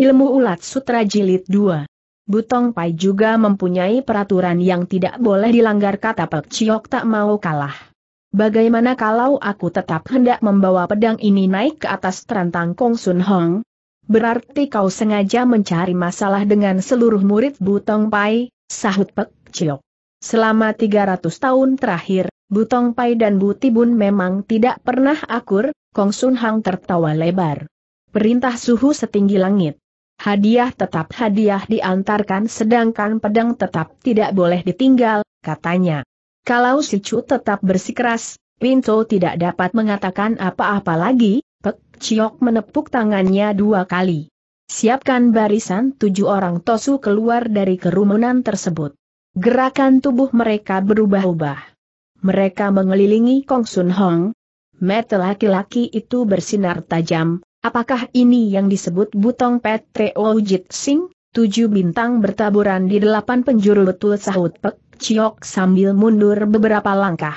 Ilmu Ulat Sutra Jilid 2 Butong Pai juga mempunyai peraturan yang tidak boleh dilanggar kata Pek Ciok tak mau kalah. Bagaimana kalau aku tetap hendak membawa pedang ini naik ke atas terantang Kong Sun Hong? Berarti kau sengaja mencari masalah dengan seluruh murid Butong Pai, sahut Pek Ciok. Selama 300 tahun terakhir, Butong Pai dan Buti Bun memang tidak pernah akur, Kong Sun Hang tertawa lebar. Perintah suhu setinggi langit Hadiah tetap hadiah diantarkan sedangkan pedang tetap tidak boleh ditinggal, katanya. Kalau si Chu tetap bersikeras, Pinto tidak dapat mengatakan apa-apa lagi, Pek Ciok menepuk tangannya dua kali. Siapkan barisan tujuh orang Tosu keluar dari kerumunan tersebut. Gerakan tubuh mereka berubah-ubah. Mereka mengelilingi Kong Sun Hong. Mata laki-laki itu bersinar tajam, Apakah ini yang disebut butong Petre Ojit Sing? Tujuh bintang bertaburan di delapan penjuru betul sahut Pek Chiok sambil mundur beberapa langkah.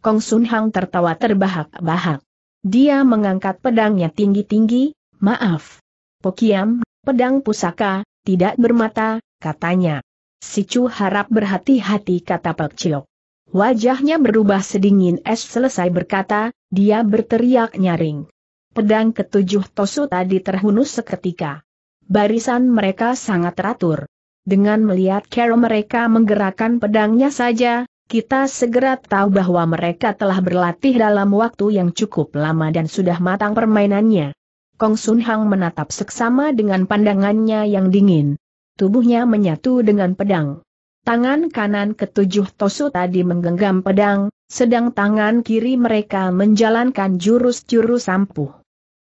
Kong Sun Hang tertawa terbahak-bahak. Dia mengangkat pedangnya tinggi-tinggi, maaf. Pokiam, pedang pusaka, tidak bermata, katanya. Si Chu harap berhati-hati kata Pek Chiok. Wajahnya berubah sedingin es selesai berkata, dia berteriak nyaring. Pedang ketujuh Tosu tadi terhunus seketika. Barisan mereka sangat teratur. Dengan melihat cara mereka menggerakkan pedangnya saja, kita segera tahu bahwa mereka telah berlatih dalam waktu yang cukup lama dan sudah matang permainannya. Kong Sun Hang menatap seksama dengan pandangannya yang dingin. Tubuhnya menyatu dengan pedang. Tangan kanan ketujuh Tosu tadi menggenggam pedang, sedang tangan kiri mereka menjalankan jurus-jurus ampuh.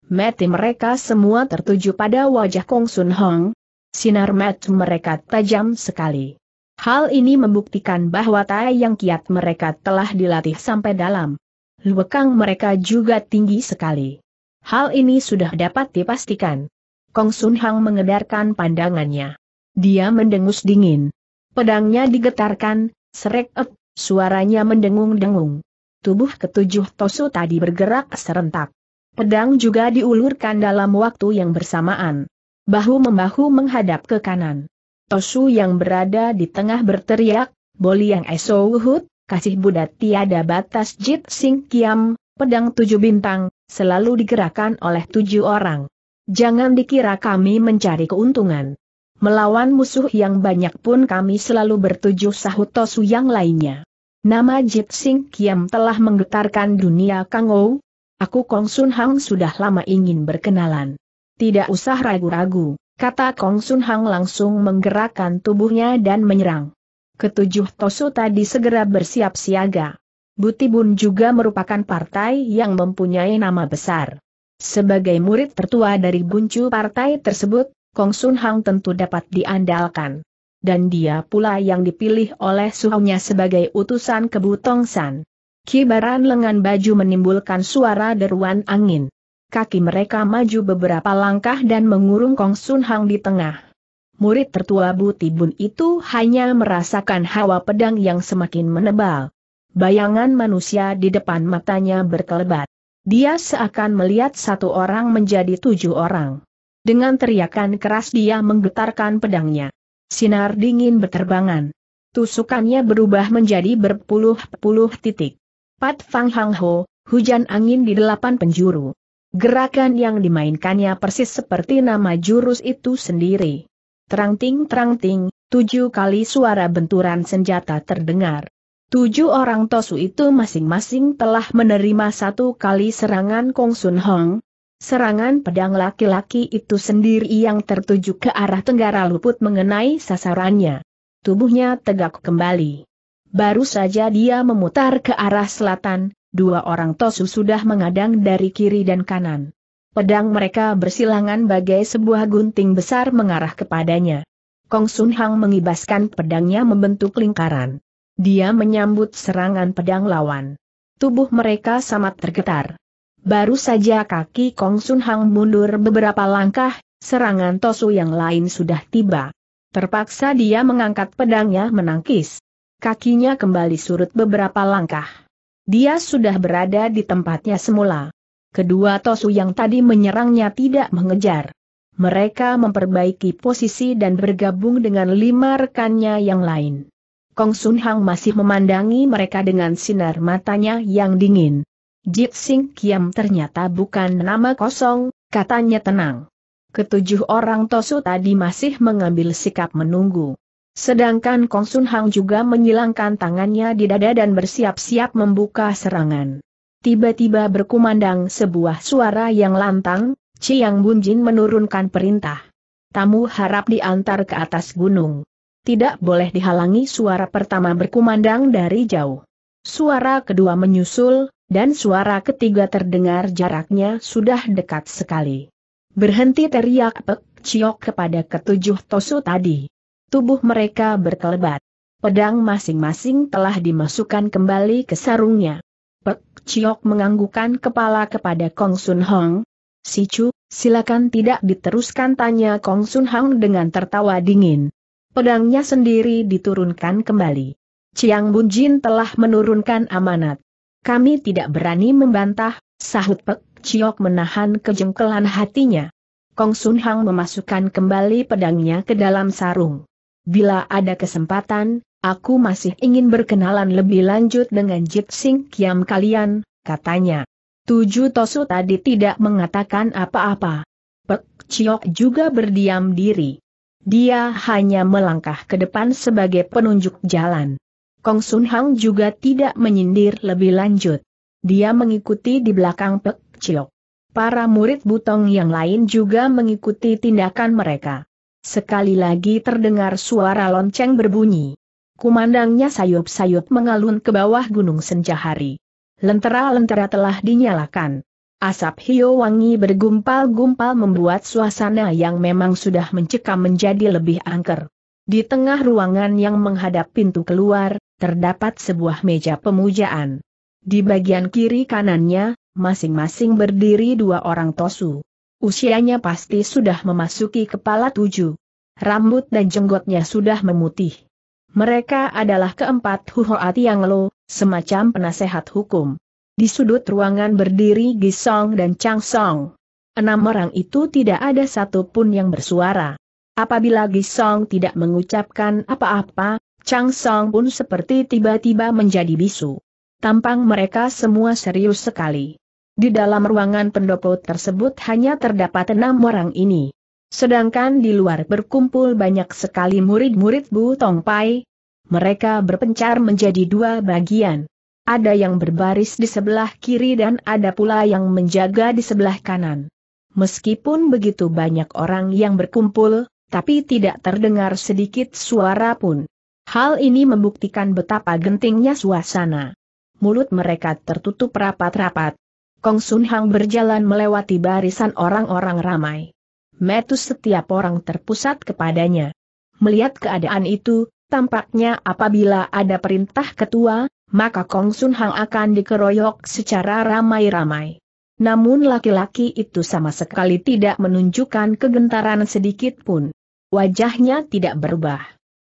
Mati mereka semua tertuju pada wajah Kong Sun Hong. Sinar mat mereka tajam sekali. Hal ini membuktikan bahwa tai yang kiat mereka telah dilatih sampai dalam. Luekang mereka juga tinggi sekali. Hal ini sudah dapat dipastikan. Kong Sun Hang mengedarkan pandangannya. Dia mendengus dingin. Pedangnya digetarkan, serek up, suaranya mendengung-dengung. Tubuh ketujuh Tosu tadi bergerak serentak. Pedang juga diulurkan dalam waktu yang bersamaan. Bahu-membahu menghadap ke kanan. Tosu yang berada di tengah berteriak, Boli yang esowuhut, kasih Buddha tiada batas Jit Sing Kiam, pedang tujuh bintang, selalu digerakkan oleh tujuh orang. Jangan dikira kami mencari keuntungan. Melawan musuh yang banyak pun kami selalu bertujuh sahut Tosu yang lainnya. Nama Jit Sing Kiam telah menggetarkan dunia Kangou, Aku Kong Sun Hang sudah lama ingin berkenalan. Tidak usah ragu-ragu, kata Kong Sun Hang langsung menggerakkan tubuhnya dan menyerang. Ketujuh Tosu tadi segera bersiap siaga. Butibun juga merupakan partai yang mempunyai nama besar. Sebagai murid tertua dari buncu partai tersebut, Kong Sun Hang tentu dapat diandalkan. Dan dia pula yang dipilih oleh suhunya sebagai utusan Butong san. Kibaran lengan baju menimbulkan suara deruan angin. Kaki mereka maju beberapa langkah dan mengurung Kong Sun Hang di tengah. Murid tertua Butibun itu hanya merasakan hawa pedang yang semakin menebal. Bayangan manusia di depan matanya berkelebat. Dia seakan melihat satu orang menjadi tujuh orang. Dengan teriakan keras dia menggetarkan pedangnya. Sinar dingin berterbangan. Tusukannya berubah menjadi berpuluh-puluh titik. Pat Fang Hang Ho, hujan angin di delapan penjuru. Gerakan yang dimainkannya persis seperti nama jurus itu sendiri. Terang-ting-terang-ting, tujuh kali suara benturan senjata terdengar. Tujuh orang Tosu itu masing-masing telah menerima satu kali serangan Kong Sun Hong. Serangan pedang laki-laki itu sendiri yang tertuju ke arah tenggara luput mengenai sasarannya. Tubuhnya tegak kembali. Baru saja dia memutar ke arah selatan, dua orang Tosu sudah mengadang dari kiri dan kanan. Pedang mereka bersilangan bagai sebuah gunting besar mengarah kepadanya. Kong Sun Hang mengibaskan pedangnya membentuk lingkaran. Dia menyambut serangan pedang lawan. Tubuh mereka sangat tergetar. Baru saja kaki Kong Sun Hang mundur beberapa langkah, serangan Tosu yang lain sudah tiba. Terpaksa dia mengangkat pedangnya menangkis kakinya kembali surut beberapa langkah. Dia sudah berada di tempatnya semula. Kedua Tosu yang tadi menyerangnya tidak mengejar. Mereka memperbaiki posisi dan bergabung dengan lima rekannya yang lain. Kong Sun Hang masih memandangi mereka dengan sinar matanya yang dingin. Jit Sing Kiam ternyata bukan nama kosong, katanya tenang. Ketujuh orang Tosu tadi masih mengambil sikap menunggu. Sedangkan Kong Sun Hang juga menyilangkan tangannya di dada dan bersiap-siap membuka serangan. Tiba-tiba berkumandang sebuah suara yang lantang, Chiang Bunjin menurunkan perintah. Tamu harap diantar ke atas gunung. Tidak boleh dihalangi suara pertama berkumandang dari jauh. Suara kedua menyusul, dan suara ketiga terdengar jaraknya sudah dekat sekali. Berhenti teriak Pek Ciok kepada ketujuh Tosu tadi tubuh mereka berkelebat. Pedang masing-masing telah dimasukkan kembali ke sarungnya. Pek Chiok menganggukkan kepala kepada Kong Sun Hong. Si Chu, silakan tidak diteruskan tanya Kong Sun Hong dengan tertawa dingin. Pedangnya sendiri diturunkan kembali. Chiang Bun Jin telah menurunkan amanat. Kami tidak berani membantah, sahut Pek Chiok menahan kejengkelan hatinya. Kong Sun Hang memasukkan kembali pedangnya ke dalam sarung bila ada kesempatan, aku masih ingin berkenalan lebih lanjut dengan Jit Sing Kiam kalian, katanya. Tujuh Tosu tadi tidak mengatakan apa-apa. Pek Chiok juga berdiam diri. Dia hanya melangkah ke depan sebagai penunjuk jalan. Kong Sun Hang juga tidak menyindir lebih lanjut. Dia mengikuti di belakang Pek Chiok. Para murid Butong yang lain juga mengikuti tindakan mereka. Sekali lagi terdengar suara lonceng berbunyi. Kumandangnya sayup-sayup mengalun ke bawah gunung senja Lentera-lentera telah dinyalakan. Asap hio wangi bergumpal-gumpal membuat suasana yang memang sudah mencekam menjadi lebih angker. Di tengah ruangan yang menghadap pintu keluar, terdapat sebuah meja pemujaan. Di bagian kiri kanannya, masing-masing berdiri dua orang tosu. Usianya pasti sudah memasuki kepala tujuh. Rambut dan jenggotnya sudah memutih. Mereka adalah keempat Huhoat Yang Lo, semacam penasehat hukum. Di sudut ruangan berdiri Gisong dan Chang Song. Enam orang itu tidak ada satupun yang bersuara. Apabila Gisong tidak mengucapkan apa-apa, Chang Song pun seperti tiba-tiba menjadi bisu. Tampang mereka semua serius sekali. Di dalam ruangan pendopo tersebut hanya terdapat enam orang ini. Sedangkan di luar berkumpul banyak sekali murid-murid Bu Tong Pai. Mereka berpencar menjadi dua bagian. Ada yang berbaris di sebelah kiri dan ada pula yang menjaga di sebelah kanan. Meskipun begitu banyak orang yang berkumpul, tapi tidak terdengar sedikit suara pun. Hal ini membuktikan betapa gentingnya suasana. Mulut mereka tertutup rapat-rapat, Kong Sun Hang berjalan melewati barisan orang-orang ramai. Metus setiap orang terpusat kepadanya. Melihat keadaan itu, tampaknya apabila ada perintah ketua, maka Kong Sun Hang akan dikeroyok secara ramai-ramai. Namun laki-laki itu sama sekali tidak menunjukkan kegentaran sedikit pun. Wajahnya tidak berubah.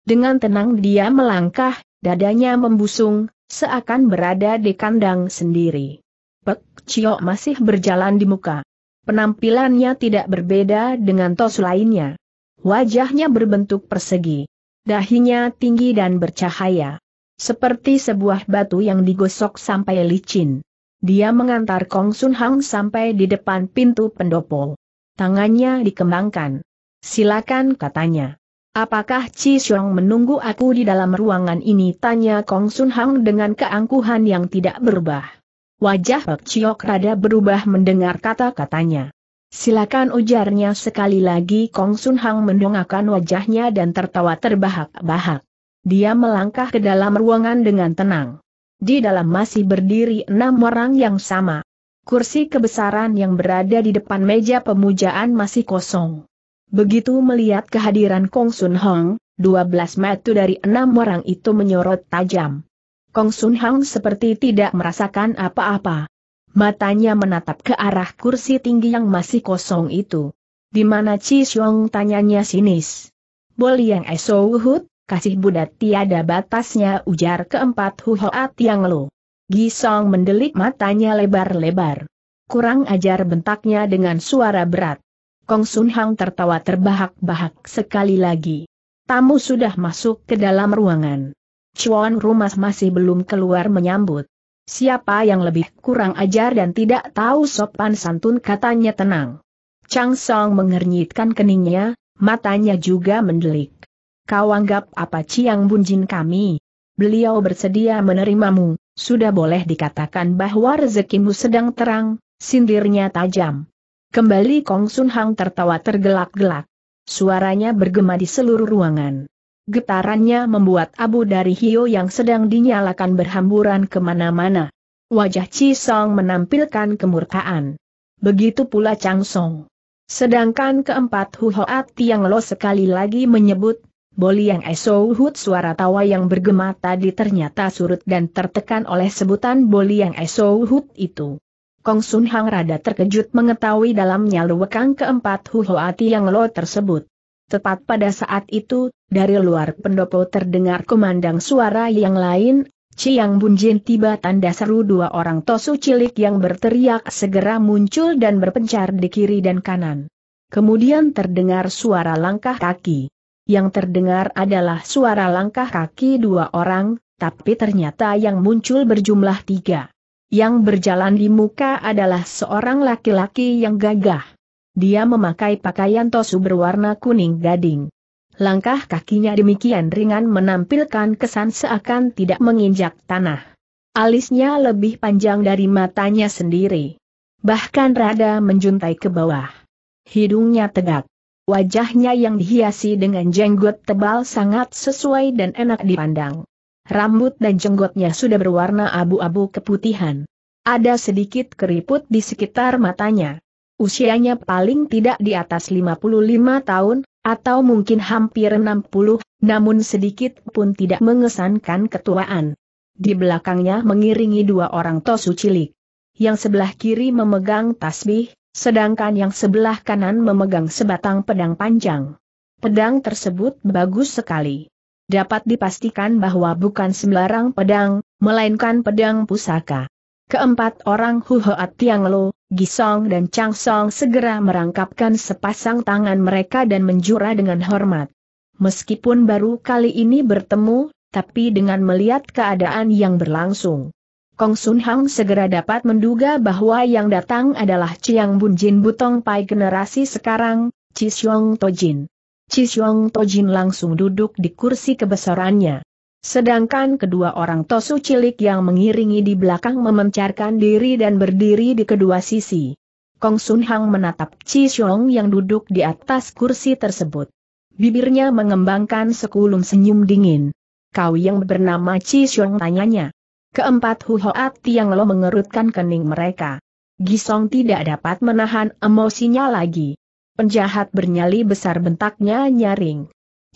Dengan tenang dia melangkah, dadanya membusung, seakan berada di kandang sendiri. Pek Cio masih berjalan di muka. Penampilannya tidak berbeda dengan tos lainnya. Wajahnya berbentuk persegi. Dahinya tinggi dan bercahaya. Seperti sebuah batu yang digosok sampai licin. Dia mengantar Kong Sun Hang sampai di depan pintu pendopo. Tangannya dikembangkan. Silakan katanya. Apakah Chi Xiong menunggu aku di dalam ruangan ini? Tanya Kong Sun Hang dengan keangkuhan yang tidak berubah. Wajah Pek Chiok rada berubah mendengar kata-katanya. Silakan ujarnya sekali lagi Kong Sun Hang mendongakkan wajahnya dan tertawa terbahak-bahak. Dia melangkah ke dalam ruangan dengan tenang. Di dalam masih berdiri enam orang yang sama. Kursi kebesaran yang berada di depan meja pemujaan masih kosong. Begitu melihat kehadiran Kong Sun Hong, 12 metu dari enam orang itu menyorot tajam. Kong Sun Hang seperti tidak merasakan apa-apa. Matanya menatap ke arah kursi tinggi yang masih kosong itu. Di mana Chi Xiong tanyanya sinis. Boli yang esok wuhut, kasih budak tiada batasnya ujar keempat huhoat yang lu. Gisong mendelik matanya lebar-lebar. Kurang ajar bentaknya dengan suara berat. Kong Sun Hang tertawa terbahak-bahak sekali lagi. Tamu sudah masuk ke dalam ruangan. Cuan rumah masih belum keluar menyambut. Siapa yang lebih kurang ajar dan tidak tahu sopan santun katanya tenang. Chang Song mengernyitkan keningnya, matanya juga mendelik. Kau anggap apa Ciang Bunjin kami? Beliau bersedia menerimamu, sudah boleh dikatakan bahwa rezekimu sedang terang, sindirnya tajam. Kembali Kong Sun Hang tertawa tergelak-gelak. Suaranya bergema di seluruh ruangan. Getarannya membuat abu dari Hio yang sedang dinyalakan berhamburan kemana-mana. Wajah Chi menampilkan kemurkaan. Begitu pula Chang Song. Sedangkan keempat Huhoat yang Lo sekali lagi menyebut, Boli yang esohut suara tawa yang bergema tadi ternyata surut dan tertekan oleh sebutan Boli yang esohut itu. Kong Sun Hang rada terkejut mengetahui dalamnya luwekang keempat Huhoat yang Lo tersebut. Tepat pada saat itu, dari luar pendopo terdengar kumandang suara yang lain, Ciang Bunjin tiba tanda seru dua orang tosu cilik yang berteriak segera muncul dan berpencar di kiri dan kanan. Kemudian terdengar suara langkah kaki. Yang terdengar adalah suara langkah kaki dua orang, tapi ternyata yang muncul berjumlah tiga. Yang berjalan di muka adalah seorang laki-laki yang gagah. Dia memakai pakaian tosu berwarna kuning gading. Langkah kakinya demikian ringan menampilkan kesan seakan tidak menginjak tanah. Alisnya lebih panjang dari matanya sendiri. Bahkan rada menjuntai ke bawah. Hidungnya tegak. Wajahnya yang dihiasi dengan jenggot tebal sangat sesuai dan enak dipandang. Rambut dan jenggotnya sudah berwarna abu-abu keputihan. Ada sedikit keriput di sekitar matanya. Usianya paling tidak di atas 55 tahun, atau mungkin hampir 60, namun sedikit pun tidak mengesankan ketuaan. Di belakangnya mengiringi dua orang tosu cilik. Yang sebelah kiri memegang tasbih, sedangkan yang sebelah kanan memegang sebatang pedang panjang. Pedang tersebut bagus sekali. Dapat dipastikan bahwa bukan sembarang pedang, melainkan pedang pusaka. Keempat orang Huhoat Tianglo, Gisong dan Changsong segera merangkapkan sepasang tangan mereka dan menjura dengan hormat. Meskipun baru kali ini bertemu, tapi dengan melihat keadaan yang berlangsung. Kong Sun Hang segera dapat menduga bahwa yang datang adalah Chiang Bun Jin Butong Pai generasi sekarang, Chi Tojin. To Tojin langsung duduk di kursi kebesarannya. Sedangkan kedua orang tosu cilik yang mengiringi di belakang memencarkan diri dan berdiri di kedua sisi. Kong Sun Hang menatap Chi Xiong yang duduk di atas kursi tersebut. Bibirnya mengembangkan sekulum senyum dingin. Kau yang bernama Chi Xiong tanyanya. Keempat Huhoat yang Lo mengerutkan kening mereka. Gisong tidak dapat menahan emosinya lagi. Penjahat bernyali besar bentaknya nyaring.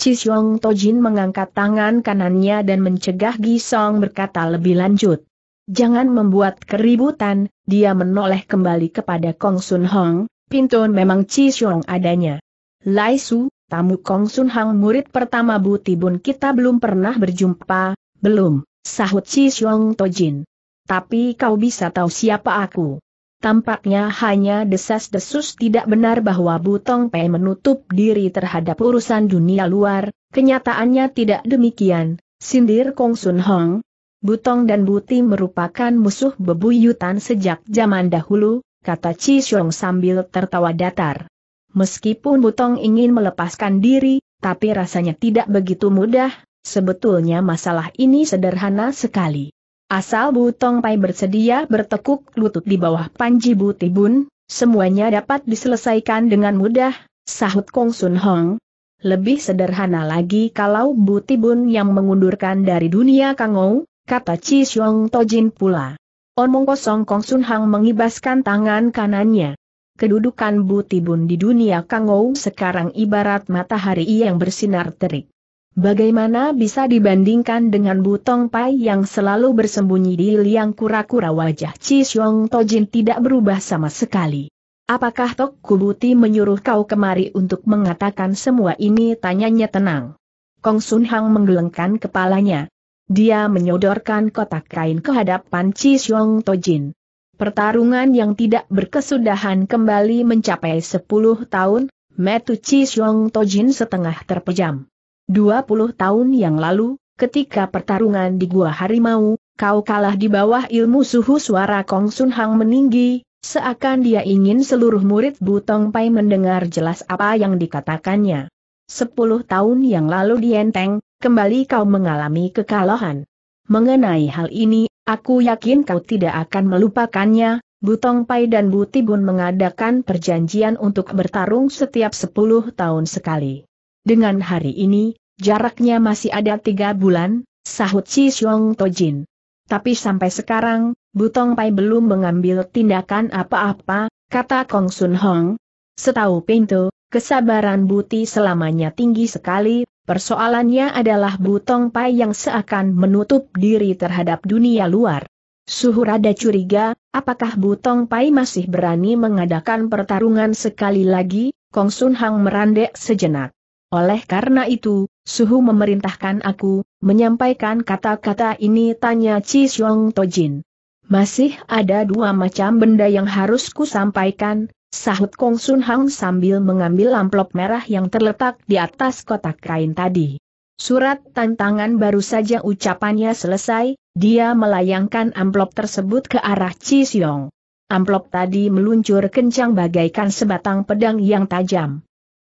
Chisyong Tojin mengangkat tangan kanannya dan mencegah Gisong berkata lebih lanjut. Jangan membuat keributan, dia menoleh kembali kepada Kong Sun Hong, pintu memang Xiong adanya. Lai Su, tamu Kong Sun Hong murid pertama Butibun kita belum pernah berjumpa, belum, sahut Xiong Tojin. Tapi kau bisa tahu siapa aku. Tampaknya hanya desas-desus tidak benar bahwa Butong Pei menutup diri terhadap urusan dunia luar, kenyataannya tidak demikian, sindir Kong Sun Hong. Butong dan Buti merupakan musuh bebuyutan sejak zaman dahulu, kata Chi Xiong sambil tertawa datar. Meskipun Butong ingin melepaskan diri, tapi rasanya tidak begitu mudah, sebetulnya masalah ini sederhana sekali. Asal Butong Pai bersedia bertekuk lutut di bawah Panji Butibun, semuanya dapat diselesaikan dengan mudah, sahut Kong Sun Hong. Lebih sederhana lagi kalau Butibun yang mengundurkan dari dunia Kangou, kata Chi Xiong Tojin pula. Omong kosong Kong Sun Hong mengibaskan tangan kanannya. Kedudukan Butibun di dunia Kangou sekarang ibarat matahari yang bersinar terik. Bagaimana bisa dibandingkan dengan Butong Pai yang selalu bersembunyi di liang kura-kura wajah Chi Xiong Tojin tidak berubah sama sekali. Apakah Tok Kubuti menyuruh kau kemari untuk mengatakan semua ini tanyanya tenang. Kong Sun Hang menggelengkan kepalanya. Dia menyodorkan kotak kain ke hadapan Chi Xiong Tojin. Pertarungan yang tidak berkesudahan kembali mencapai 10 tahun, Metu Chi Xiong Tojin setengah terpejam. 20 tahun yang lalu, ketika pertarungan di Gua Harimau, kau kalah di bawah ilmu suhu suara Kong Sun Hang meninggi, seakan dia ingin seluruh murid Butong Pai mendengar jelas apa yang dikatakannya. Sepuluh tahun yang lalu di Enteng, kembali kau mengalami kekalahan. Mengenai hal ini, aku yakin kau tidak akan melupakannya, Butong Pai dan Butibun mengadakan perjanjian untuk bertarung setiap sepuluh tahun sekali. Dengan hari ini, jaraknya masih ada tiga bulan, sahut si Xiong Tojin. Tapi sampai sekarang, Butong Pai belum mengambil tindakan apa-apa, kata Kong Sun Hong. Setahu pintu, kesabaran Buti selamanya tinggi sekali, persoalannya adalah Butong Pai yang seakan menutup diri terhadap dunia luar. Suhu rada curiga, apakah Butong Pai masih berani mengadakan pertarungan sekali lagi? Kong Sun Hong merandek sejenak. Oleh karena itu, Suhu memerintahkan aku, menyampaikan kata-kata ini tanya Chi Xiong Tojin. Masih ada dua macam benda yang harus ku sampaikan, sahut Kong Sun Hang sambil mengambil amplop merah yang terletak di atas kotak kain tadi. Surat tantangan baru saja ucapannya selesai, dia melayangkan amplop tersebut ke arah Chi Xiong. Amplop tadi meluncur kencang bagaikan sebatang pedang yang tajam.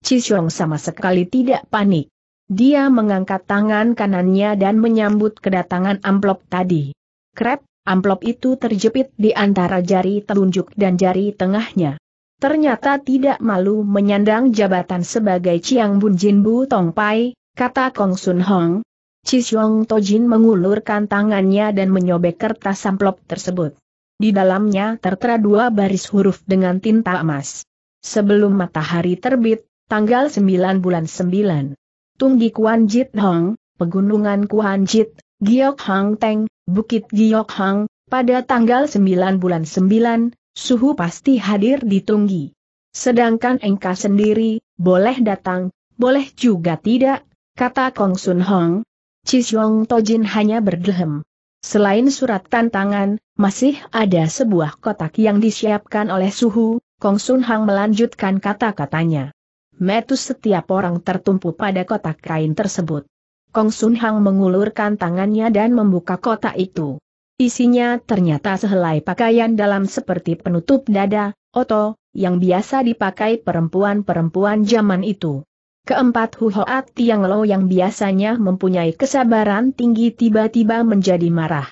Cisyong sama sekali tidak panik. Dia mengangkat tangan kanannya dan menyambut kedatangan amplop tadi. Krep, amplop itu terjepit di antara jari telunjuk dan jari tengahnya. Ternyata tidak malu menyandang jabatan sebagai Chiang Bun Jin Bu Tong Pai, kata Kong Sun Hong. Cisyong Tojin mengulurkan tangannya dan menyobek kertas amplop tersebut. Di dalamnya tertera dua baris huruf dengan tinta emas. Sebelum matahari terbit, tanggal 9 bulan 9. Tunggi Kuan Jit Hong, Pegunungan Kuan Jit, Giok Hang Teng, Bukit Giok Hang, pada tanggal 9 bulan 9, suhu pasti hadir di Tunggi. Sedangkan Engka sendiri, boleh datang, boleh juga tidak, kata Kong Sun Hong. Cisyong Tojin hanya berdehem. Selain surat tantangan, masih ada sebuah kotak yang disiapkan oleh suhu, Kong Sun Hang melanjutkan kata-katanya. Metus setiap orang tertumpu pada kotak kain tersebut. Kong Sun Hang mengulurkan tangannya dan membuka kotak itu. Isinya ternyata sehelai pakaian dalam seperti penutup dada, oto, yang biasa dipakai perempuan-perempuan zaman itu. Keempat Huhoat Tiang Lo yang biasanya mempunyai kesabaran tinggi tiba-tiba menjadi marah.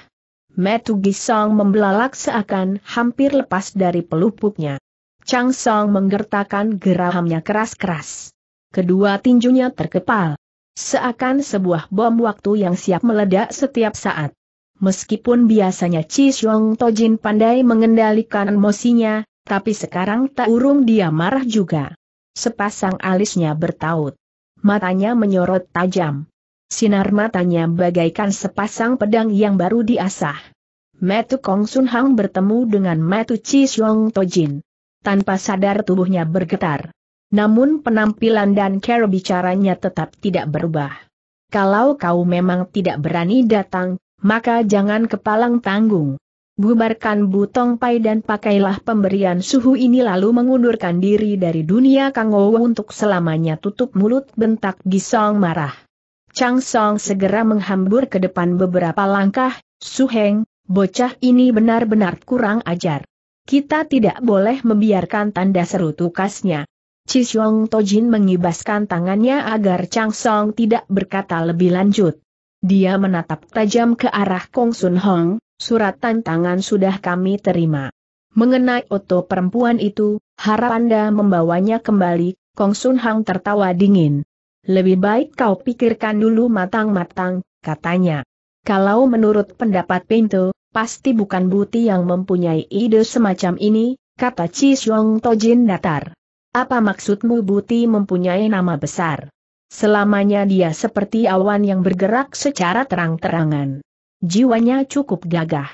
Metu Gisong membelalak seakan hampir lepas dari pelupuknya. Chang Song menggertakkan gerahamnya keras-keras. Kedua tinjunya terkepal. Seakan sebuah bom waktu yang siap meledak setiap saat. Meskipun biasanya Chi Xiong Tojin pandai mengendalikan emosinya, tapi sekarang tak urung dia marah juga. Sepasang alisnya bertaut. Matanya menyorot tajam. Sinar matanya bagaikan sepasang pedang yang baru diasah. Metu Kong Sun Hang bertemu dengan Metu Chi Xiong Tojin tanpa sadar tubuhnya bergetar. Namun penampilan dan cara bicaranya tetap tidak berubah. Kalau kau memang tidak berani datang, maka jangan kepalang tanggung. Bubarkan butong pai dan pakailah pemberian suhu ini lalu mengundurkan diri dari dunia Kangowo untuk selamanya tutup mulut bentak Gisong marah. Chang Song segera menghambur ke depan beberapa langkah, Suheng, bocah ini benar-benar kurang ajar. Kita tidak boleh membiarkan tanda seru tukasnya. Chisyong Tojin mengibaskan tangannya agar Chang Song tidak berkata lebih lanjut. Dia menatap tajam ke arah Kong Sun Hong, surat tantangan sudah kami terima. Mengenai oto perempuan itu, harap Anda membawanya kembali, Kong Sun Hong tertawa dingin. Lebih baik kau pikirkan dulu matang-matang, katanya. Kalau menurut pendapat Pinto, pasti bukan Buti yang mempunyai ide semacam ini, kata Chi Xiong Tojin datar. Apa maksudmu Buti mempunyai nama besar? Selamanya dia seperti awan yang bergerak secara terang-terangan. Jiwanya cukup gagah.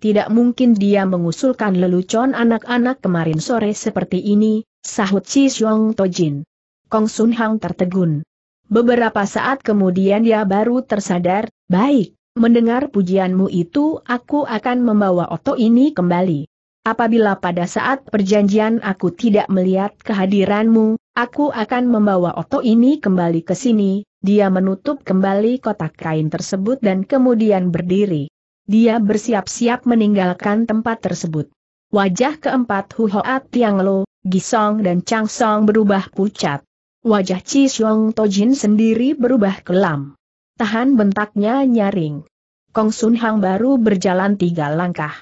Tidak mungkin dia mengusulkan lelucon anak-anak kemarin sore seperti ini, sahut Chi Xiong Tojin. Kong Sun Hang tertegun. Beberapa saat kemudian dia baru tersadar, baik, Mendengar pujianmu itu aku akan membawa oto ini kembali. Apabila pada saat perjanjian aku tidak melihat kehadiranmu, aku akan membawa oto ini kembali ke sini, dia menutup kembali kotak kain tersebut dan kemudian berdiri. Dia bersiap-siap meninggalkan tempat tersebut. Wajah keempat Hu Huhoat Tianglo, Gisong dan Chang Song berubah pucat. Wajah Chi Xiong Tojin sendiri berubah kelam. Tahan bentaknya nyaring. Kong Sun Hang baru berjalan tiga langkah.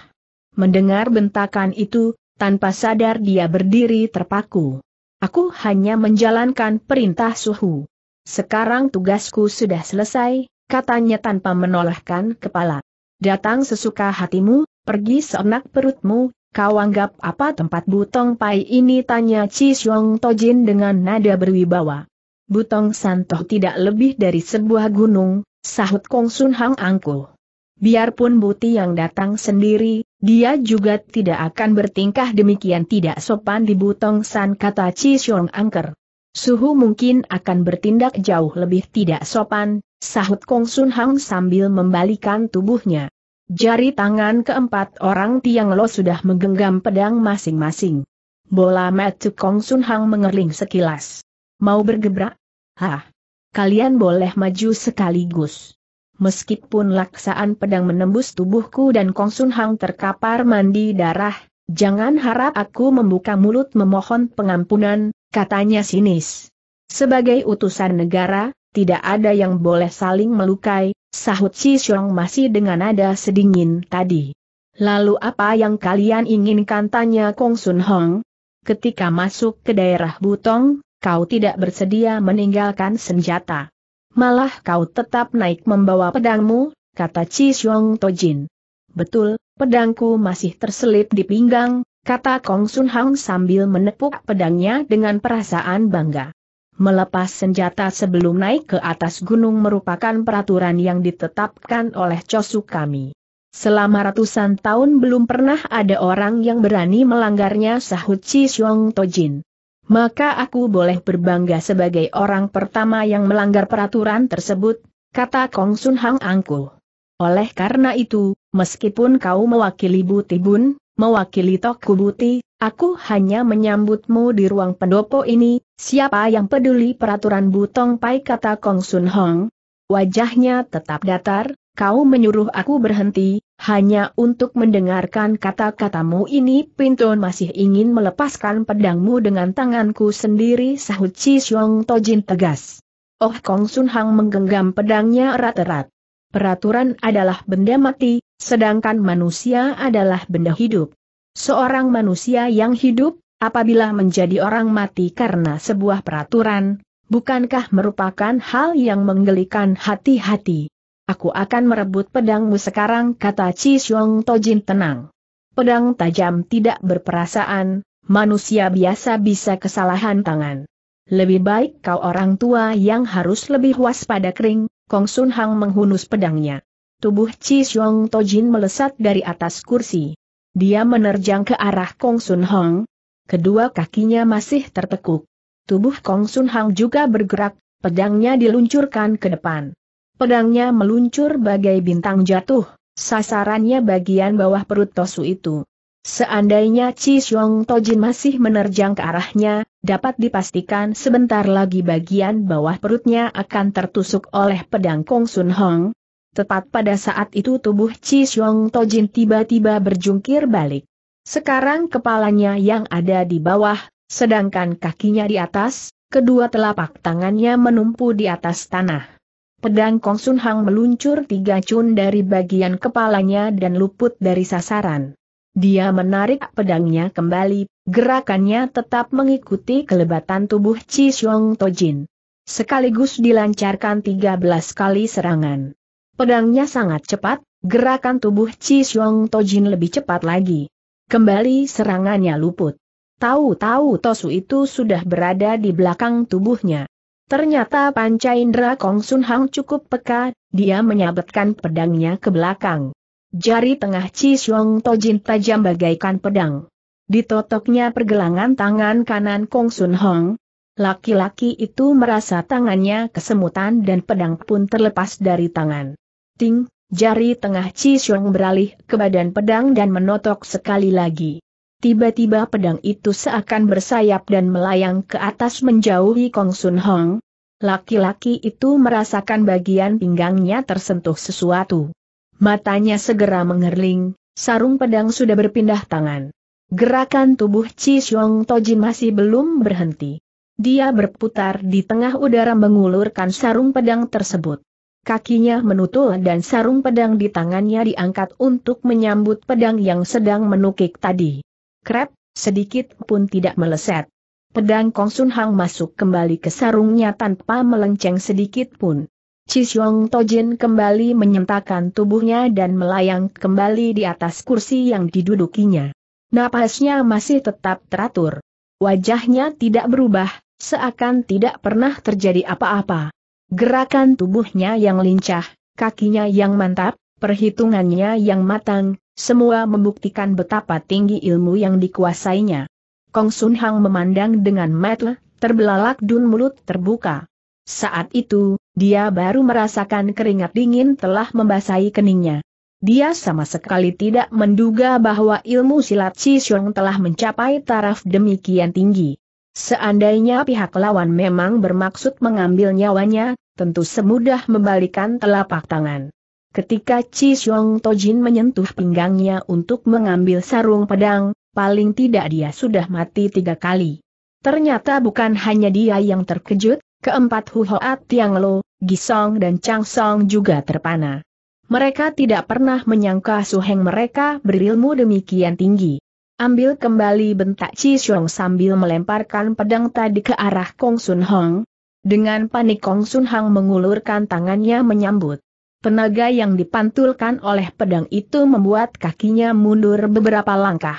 Mendengar bentakan itu, tanpa sadar dia berdiri terpaku. Aku hanya menjalankan perintah suhu. Sekarang tugasku sudah selesai, katanya tanpa menolehkan kepala. Datang sesuka hatimu, pergi seenak perutmu, kau anggap apa tempat butong pai ini tanya Chi Xiong Tojin dengan nada berwibawa. Butong Santoh tidak lebih dari sebuah gunung, sahut Kong Sun Hang Angkul. Biarpun Buti yang datang sendiri, dia juga tidak akan bertingkah demikian tidak sopan di Butong San kata Chi Xiong Angker. Suhu mungkin akan bertindak jauh lebih tidak sopan, sahut Kong Sun Hang sambil membalikan tubuhnya. Jari tangan keempat orang Tiang Lo sudah menggenggam pedang masing-masing. Bola metu Kong Sun Hang mengerling sekilas. Mau bergebrak? Hah! Kalian boleh maju sekaligus. Meskipun laksaan pedang menembus tubuhku dan Kong Sun Hang terkapar mandi darah, jangan harap aku membuka mulut memohon pengampunan, katanya sinis. Sebagai utusan negara, tidak ada yang boleh saling melukai, sahut Si Xiong masih dengan nada sedingin tadi. Lalu apa yang kalian inginkan tanya Kong Sun Hong? Ketika masuk ke daerah Butong, kau tidak bersedia meninggalkan senjata. Malah kau tetap naik membawa pedangmu, kata Chi Xiong Tojin. Betul, pedangku masih terselip di pinggang, kata Kong Sun Hang sambil menepuk pedangnya dengan perasaan bangga. Melepas senjata sebelum naik ke atas gunung merupakan peraturan yang ditetapkan oleh Chosu kami. Selama ratusan tahun belum pernah ada orang yang berani melanggarnya sahut Chi Xiong Tojin maka aku boleh berbangga sebagai orang pertama yang melanggar peraturan tersebut, kata Kong Sun Hang Angku. Oleh karena itu, meskipun kau mewakili Buti Bun, mewakili Toku Buti, aku hanya menyambutmu di ruang pendopo ini, siapa yang peduli peraturan Butong Pai kata Kong Sun Hong. Wajahnya tetap datar, kau menyuruh aku berhenti, hanya untuk mendengarkan kata-katamu ini Pinton masih ingin melepaskan pedangmu dengan tanganku sendiri sahut Chi Xiong Tojin tegas. Oh Kong Sun Hang menggenggam pedangnya erat-erat. Peraturan adalah benda mati, sedangkan manusia adalah benda hidup. Seorang manusia yang hidup, apabila menjadi orang mati karena sebuah peraturan, bukankah merupakan hal yang menggelikan hati-hati? Aku akan merebut pedangmu sekarang kata Chi Xiong Tojin tenang. Pedang tajam tidak berperasaan, manusia biasa bisa kesalahan tangan. Lebih baik kau orang tua yang harus lebih waspada kering, Kong Sun Hang menghunus pedangnya. Tubuh Chi Xiong Tojin melesat dari atas kursi. Dia menerjang ke arah Kong Sun Hang. Kedua kakinya masih tertekuk. Tubuh Kong Sun Hang juga bergerak, pedangnya diluncurkan ke depan. Pedangnya meluncur bagai bintang jatuh, sasarannya bagian bawah perut Tosu itu. Seandainya Chi Xiong Tojin masih menerjang ke arahnya, dapat dipastikan sebentar lagi bagian bawah perutnya akan tertusuk oleh pedang Kong Sun Hong. Tepat pada saat itu tubuh Chi Xiong Tojin tiba-tiba berjungkir balik. Sekarang kepalanya yang ada di bawah, sedangkan kakinya di atas, kedua telapak tangannya menumpu di atas tanah. Pedang Kong Sun Hang meluncur tiga cun dari bagian kepalanya dan luput dari sasaran. Dia menarik pedangnya kembali, gerakannya tetap mengikuti kelebatan tubuh Chi Xiong Tojin. Sekaligus dilancarkan 13 kali serangan. Pedangnya sangat cepat, gerakan tubuh Chi Xiong Tojin lebih cepat lagi. Kembali serangannya luput. Tahu-tahu Tosu itu sudah berada di belakang tubuhnya. Ternyata panca Indra Kong Sun Hang cukup peka, dia menyabetkan pedangnya ke belakang. Jari tengah Chi Xiong Tojin tajam bagaikan pedang. Ditotoknya pergelangan tangan kanan Kong Sun Hong. Laki-laki itu merasa tangannya kesemutan dan pedang pun terlepas dari tangan. Ting, jari tengah Chi Xiong beralih ke badan pedang dan menotok sekali lagi. Tiba-tiba pedang itu seakan bersayap dan melayang ke atas menjauhi Kong Sun Hong. Laki-laki itu merasakan bagian pinggangnya tersentuh sesuatu. Matanya segera mengerling, sarung pedang sudah berpindah tangan. Gerakan tubuh Chi Xiong Toji masih belum berhenti. Dia berputar di tengah udara mengulurkan sarung pedang tersebut. Kakinya menutul dan sarung pedang di tangannya diangkat untuk menyambut pedang yang sedang menukik tadi. Krep, sedikit pun tidak meleset. Pedang Kong Sun Hang masuk kembali ke sarungnya tanpa melenceng sedikit pun. Cisyong Tojin kembali menyentakan tubuhnya dan melayang kembali di atas kursi yang didudukinya. Napasnya masih tetap teratur. Wajahnya tidak berubah, seakan tidak pernah terjadi apa-apa. Gerakan tubuhnya yang lincah, kakinya yang mantap, Perhitungannya yang matang, semua membuktikan betapa tinggi ilmu yang dikuasainya. Kong Sun Hang memandang dengan mata, terbelalak dun mulut terbuka. Saat itu, dia baru merasakan keringat dingin telah membasahi keningnya. Dia sama sekali tidak menduga bahwa ilmu silat Xiong telah mencapai taraf demikian tinggi. Seandainya pihak lawan memang bermaksud mengambil nyawanya, tentu semudah membalikan telapak tangan. Ketika Chi Xiong Tojin menyentuh pinggangnya untuk mengambil sarung pedang, paling tidak dia sudah mati tiga kali. Ternyata bukan hanya dia yang terkejut, keempat Hu Hoat Tiang Lo, Gisong dan Chang Song juga terpana. Mereka tidak pernah menyangka suheng mereka berilmu demikian tinggi. Ambil kembali bentak Chi Xiong sambil melemparkan pedang tadi ke arah Kong Sun Hong. Dengan panik Kong Sun Hong mengulurkan tangannya menyambut. Tenaga yang dipantulkan oleh pedang itu membuat kakinya mundur beberapa langkah.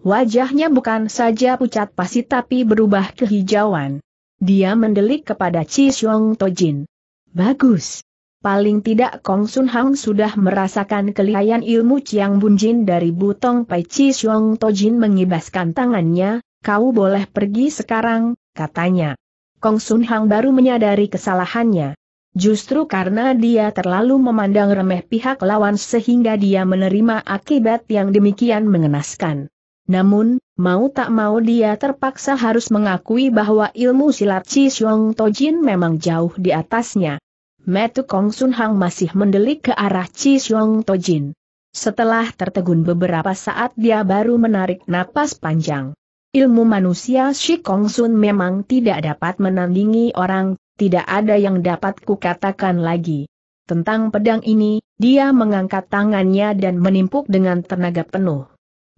Wajahnya bukan saja pucat pasi tapi berubah kehijauan. Dia mendelik kepada Chi Xiong Tojin. Bagus. Paling tidak Kong Sun Hang sudah merasakan kelihayan ilmu Chiang Bunjin dari Butong Pai Chi Xiong Tojin mengibaskan tangannya, kau boleh pergi sekarang, katanya. Kong Sun Hang baru menyadari kesalahannya. Justru karena dia terlalu memandang remeh pihak lawan sehingga dia menerima akibat yang demikian mengenaskan. Namun, mau tak mau dia terpaksa harus mengakui bahwa ilmu silat Chi Xiong Tojin memang jauh di atasnya. Metu Kong Sun Hang masih mendelik ke arah Chi Xiong Tojin. Setelah tertegun beberapa saat dia baru menarik napas panjang. Ilmu manusia Shi Kong Sun memang tidak dapat menandingi orang tidak ada yang dapat kukatakan lagi. Tentang pedang ini, dia mengangkat tangannya dan menimpuk dengan tenaga penuh.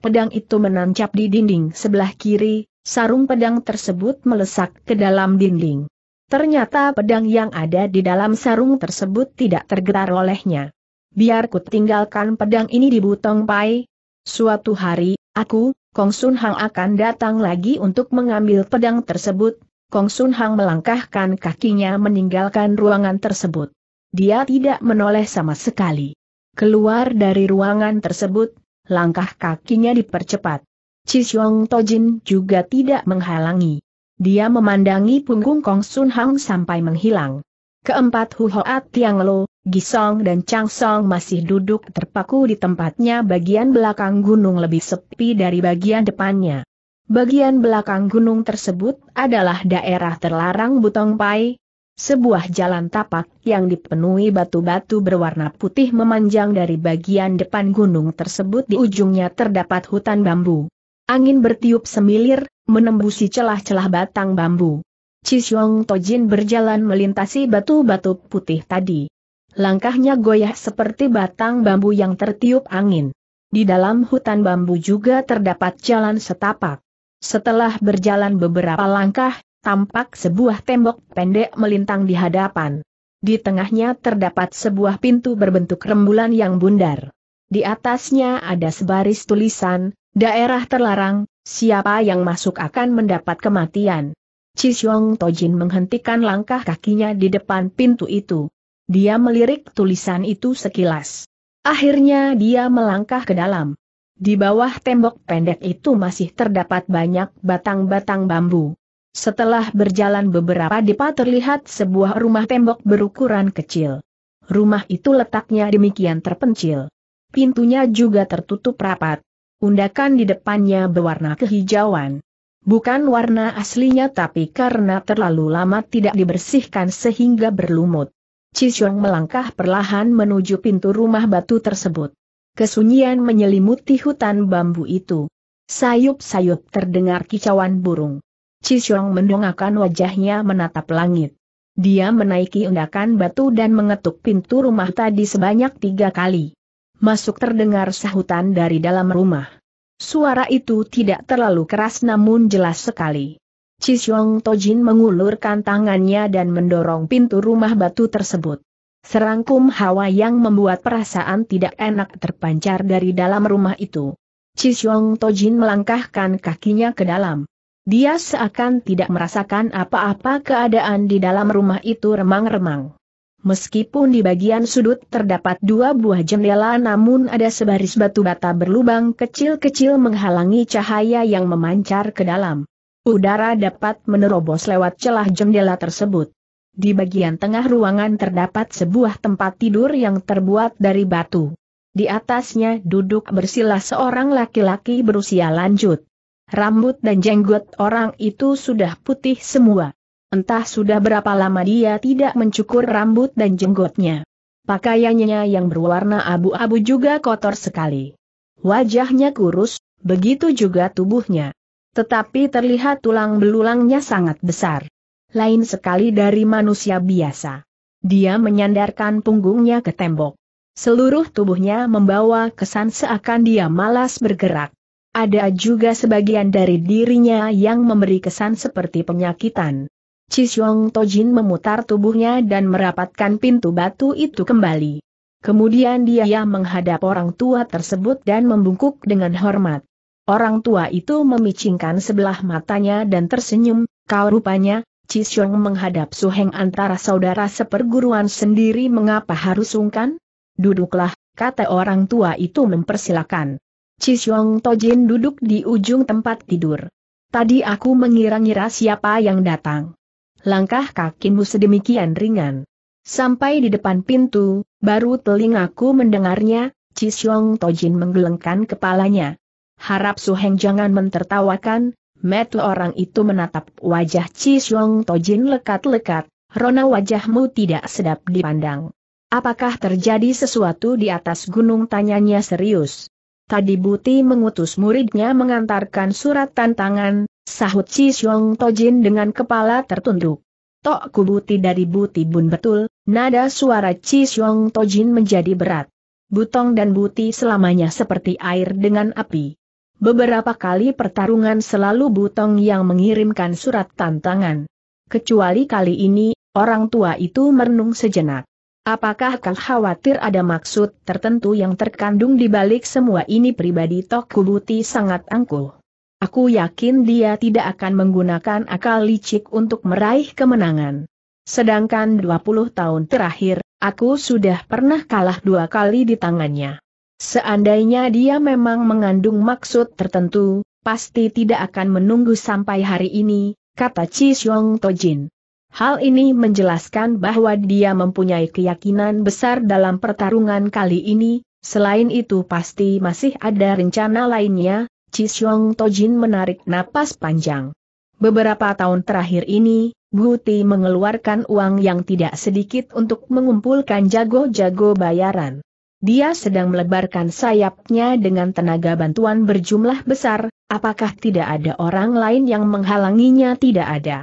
Pedang itu menancap di dinding sebelah kiri, sarung pedang tersebut melesak ke dalam dinding. Ternyata pedang yang ada di dalam sarung tersebut tidak tergetar olehnya. Biar ku tinggalkan pedang ini di Butong Pai. Suatu hari, aku, Kong Sun Hang akan datang lagi untuk mengambil pedang tersebut, Kong Sun Hang melangkahkan kakinya meninggalkan ruangan tersebut. Dia tidak menoleh sama sekali. Keluar dari ruangan tersebut, langkah kakinya dipercepat. Chisyong Tojin juga tidak menghalangi. Dia memandangi punggung Kong Sun Hang sampai menghilang. Keempat Hu Huhoat Tiang Lo, Gisong dan Chang Song masih duduk terpaku di tempatnya bagian belakang gunung lebih sepi dari bagian depannya. Bagian belakang gunung tersebut adalah daerah terlarang Butong Pai, sebuah jalan tapak yang dipenuhi batu-batu berwarna putih memanjang dari bagian depan gunung tersebut di ujungnya terdapat hutan bambu. Angin bertiup semilir, menembusi celah-celah batang bambu. Cisyong Tojin berjalan melintasi batu-batu putih tadi. Langkahnya goyah seperti batang bambu yang tertiup angin. Di dalam hutan bambu juga terdapat jalan setapak. Setelah berjalan beberapa langkah, tampak sebuah tembok pendek melintang di hadapan. Di tengahnya terdapat sebuah pintu berbentuk rembulan yang bundar. Di atasnya ada sebaris tulisan, daerah terlarang, siapa yang masuk akan mendapat kematian. Cisyong Tojin menghentikan langkah kakinya di depan pintu itu. Dia melirik tulisan itu sekilas. Akhirnya dia melangkah ke dalam. Di bawah tembok pendek itu masih terdapat banyak batang-batang bambu. Setelah berjalan beberapa depa terlihat sebuah rumah tembok berukuran kecil. Rumah itu letaknya demikian terpencil. Pintunya juga tertutup rapat. Undakan di depannya berwarna kehijauan. Bukan warna aslinya tapi karena terlalu lama tidak dibersihkan sehingga berlumut. Cisyong melangkah perlahan menuju pintu rumah batu tersebut. Kesunyian menyelimuti hutan bambu itu. Sayup-sayup terdengar kicauan burung. Cisyong mendongakkan wajahnya menatap langit. Dia menaiki undakan batu dan mengetuk pintu rumah tadi sebanyak tiga kali. Masuk terdengar sahutan dari dalam rumah. Suara itu tidak terlalu keras namun jelas sekali. Cisyong Tojin mengulurkan tangannya dan mendorong pintu rumah batu tersebut. Serangkum hawa yang membuat perasaan tidak enak terpancar dari dalam rumah itu. Chisyong Tojin melangkahkan kakinya ke dalam. Dia seakan tidak merasakan apa-apa keadaan di dalam rumah itu remang-remang. Meskipun di bagian sudut terdapat dua buah jendela namun ada sebaris batu bata berlubang kecil-kecil menghalangi cahaya yang memancar ke dalam. Udara dapat menerobos lewat celah jendela tersebut. Di bagian tengah ruangan terdapat sebuah tempat tidur yang terbuat dari batu. Di atasnya duduk bersila seorang laki-laki berusia lanjut. Rambut dan jenggot orang itu sudah putih semua. Entah sudah berapa lama dia tidak mencukur rambut dan jenggotnya. Pakaiannya yang berwarna abu-abu juga kotor sekali. Wajahnya kurus, begitu juga tubuhnya. Tetapi terlihat tulang belulangnya sangat besar lain sekali dari manusia biasa. Dia menyandarkan punggungnya ke tembok. Seluruh tubuhnya membawa kesan seakan dia malas bergerak. Ada juga sebagian dari dirinya yang memberi kesan seperti penyakitan. Cisyong Tojin memutar tubuhnya dan merapatkan pintu batu itu kembali. Kemudian dia menghadap orang tua tersebut dan membungkuk dengan hormat. Orang tua itu memicingkan sebelah matanya dan tersenyum, kau rupanya, Cisyong menghadap Suheng antara saudara seperguruan sendiri mengapa harus sungkan? Duduklah, kata orang tua itu mempersilakan. Cisyong Tojin duduk di ujung tempat tidur. Tadi aku mengira-ngira siapa yang datang. Langkah kakimu sedemikian ringan. Sampai di depan pintu, baru telingaku mendengarnya, Cisyong Tojin menggelengkan kepalanya. Harap Suheng jangan mentertawakan, Metu orang itu menatap wajah Chi Tojin lekat-lekat, Rona wajahmu tidak sedap dipandang. Apakah terjadi sesuatu di atas gunung tanyanya serius? Tadi Buti mengutus muridnya mengantarkan surat tantangan, sahut Chi Tojin dengan kepala tertunduk. Tok Buti dari Buti Bun betul, nada suara Chi Tojin menjadi berat. Butong dan Buti selamanya seperti air dengan api. Beberapa kali pertarungan selalu Butong yang mengirimkan surat tantangan. Kecuali kali ini, orang tua itu merenung sejenak. Apakah kau khawatir ada maksud tertentu yang terkandung di balik semua ini pribadi Tok Kubuti sangat angkuh. Aku yakin dia tidak akan menggunakan akal licik untuk meraih kemenangan. Sedangkan 20 tahun terakhir, aku sudah pernah kalah dua kali di tangannya. Seandainya dia memang mengandung maksud tertentu, pasti tidak akan menunggu sampai hari ini, kata Chi Xiong Tojin. Hal ini menjelaskan bahwa dia mempunyai keyakinan besar dalam pertarungan kali ini, selain itu pasti masih ada rencana lainnya, Chi Xiong Tojin menarik napas panjang. Beberapa tahun terakhir ini, Ti mengeluarkan uang yang tidak sedikit untuk mengumpulkan jago-jago bayaran. Dia sedang melebarkan sayapnya dengan tenaga bantuan berjumlah besar, apakah tidak ada orang lain yang menghalanginya tidak ada.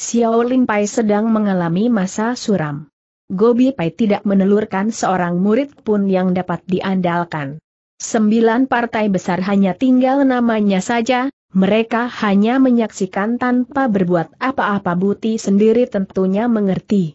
Xiao Lin Pai sedang mengalami masa suram. Gobi Pai tidak menelurkan seorang murid pun yang dapat diandalkan. Sembilan partai besar hanya tinggal namanya saja, mereka hanya menyaksikan tanpa berbuat apa-apa Buti sendiri tentunya mengerti.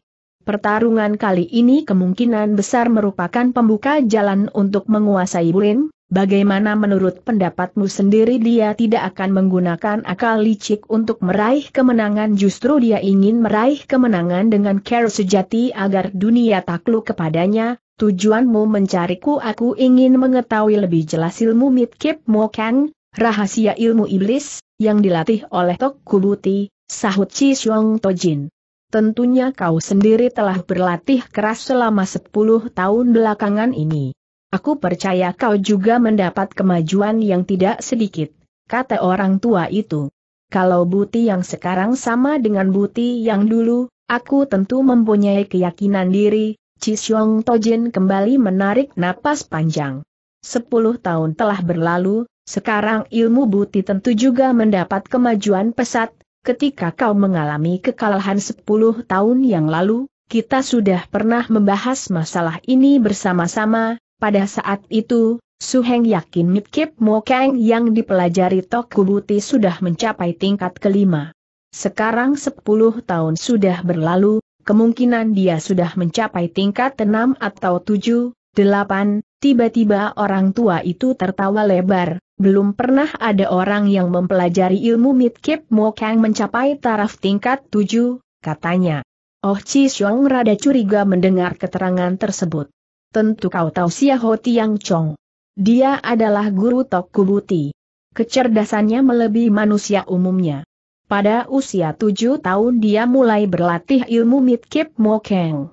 Pertarungan kali ini kemungkinan besar merupakan pembuka jalan untuk menguasai Bulin, bagaimana menurut pendapatmu sendiri dia tidak akan menggunakan akal licik untuk meraih kemenangan justru dia ingin meraih kemenangan dengan care sejati agar dunia takluk kepadanya, tujuanmu mencariku aku ingin mengetahui lebih jelas ilmu Midkip Mokang, rahasia ilmu iblis, yang dilatih oleh Tok Kubuti, sahut Chi Xiong Tojin. Tentunya kau sendiri telah berlatih keras selama 10 tahun belakangan ini. Aku percaya kau juga mendapat kemajuan yang tidak sedikit, kata orang tua itu. Kalau Buti yang sekarang sama dengan Buti yang dulu, aku tentu mempunyai keyakinan diri, Cisyong Tojin kembali menarik napas panjang. Sepuluh tahun telah berlalu, sekarang ilmu Buti tentu juga mendapat kemajuan pesat, ketika kau mengalami kekalahan 10 tahun yang lalu, kita sudah pernah membahas masalah ini bersama-sama, pada saat itu, Su Heng yakin Mo Mokeng yang dipelajari Tok Kubuti sudah mencapai tingkat kelima. Sekarang 10 tahun sudah berlalu, kemungkinan dia sudah mencapai tingkat 6 atau 7, 8, tiba-tiba orang tua itu tertawa lebar, belum pernah ada orang yang mempelajari ilmu Midkip Mokang mencapai taraf tingkat tujuh, katanya. Oh Chi Xiong rada curiga mendengar keterangan tersebut. Tentu kau tahu Xia Ho Tiang Chong. Dia adalah guru Tok Kubuti. Kecerdasannya melebihi manusia umumnya. Pada usia tujuh tahun dia mulai berlatih ilmu Midkip Mokeng.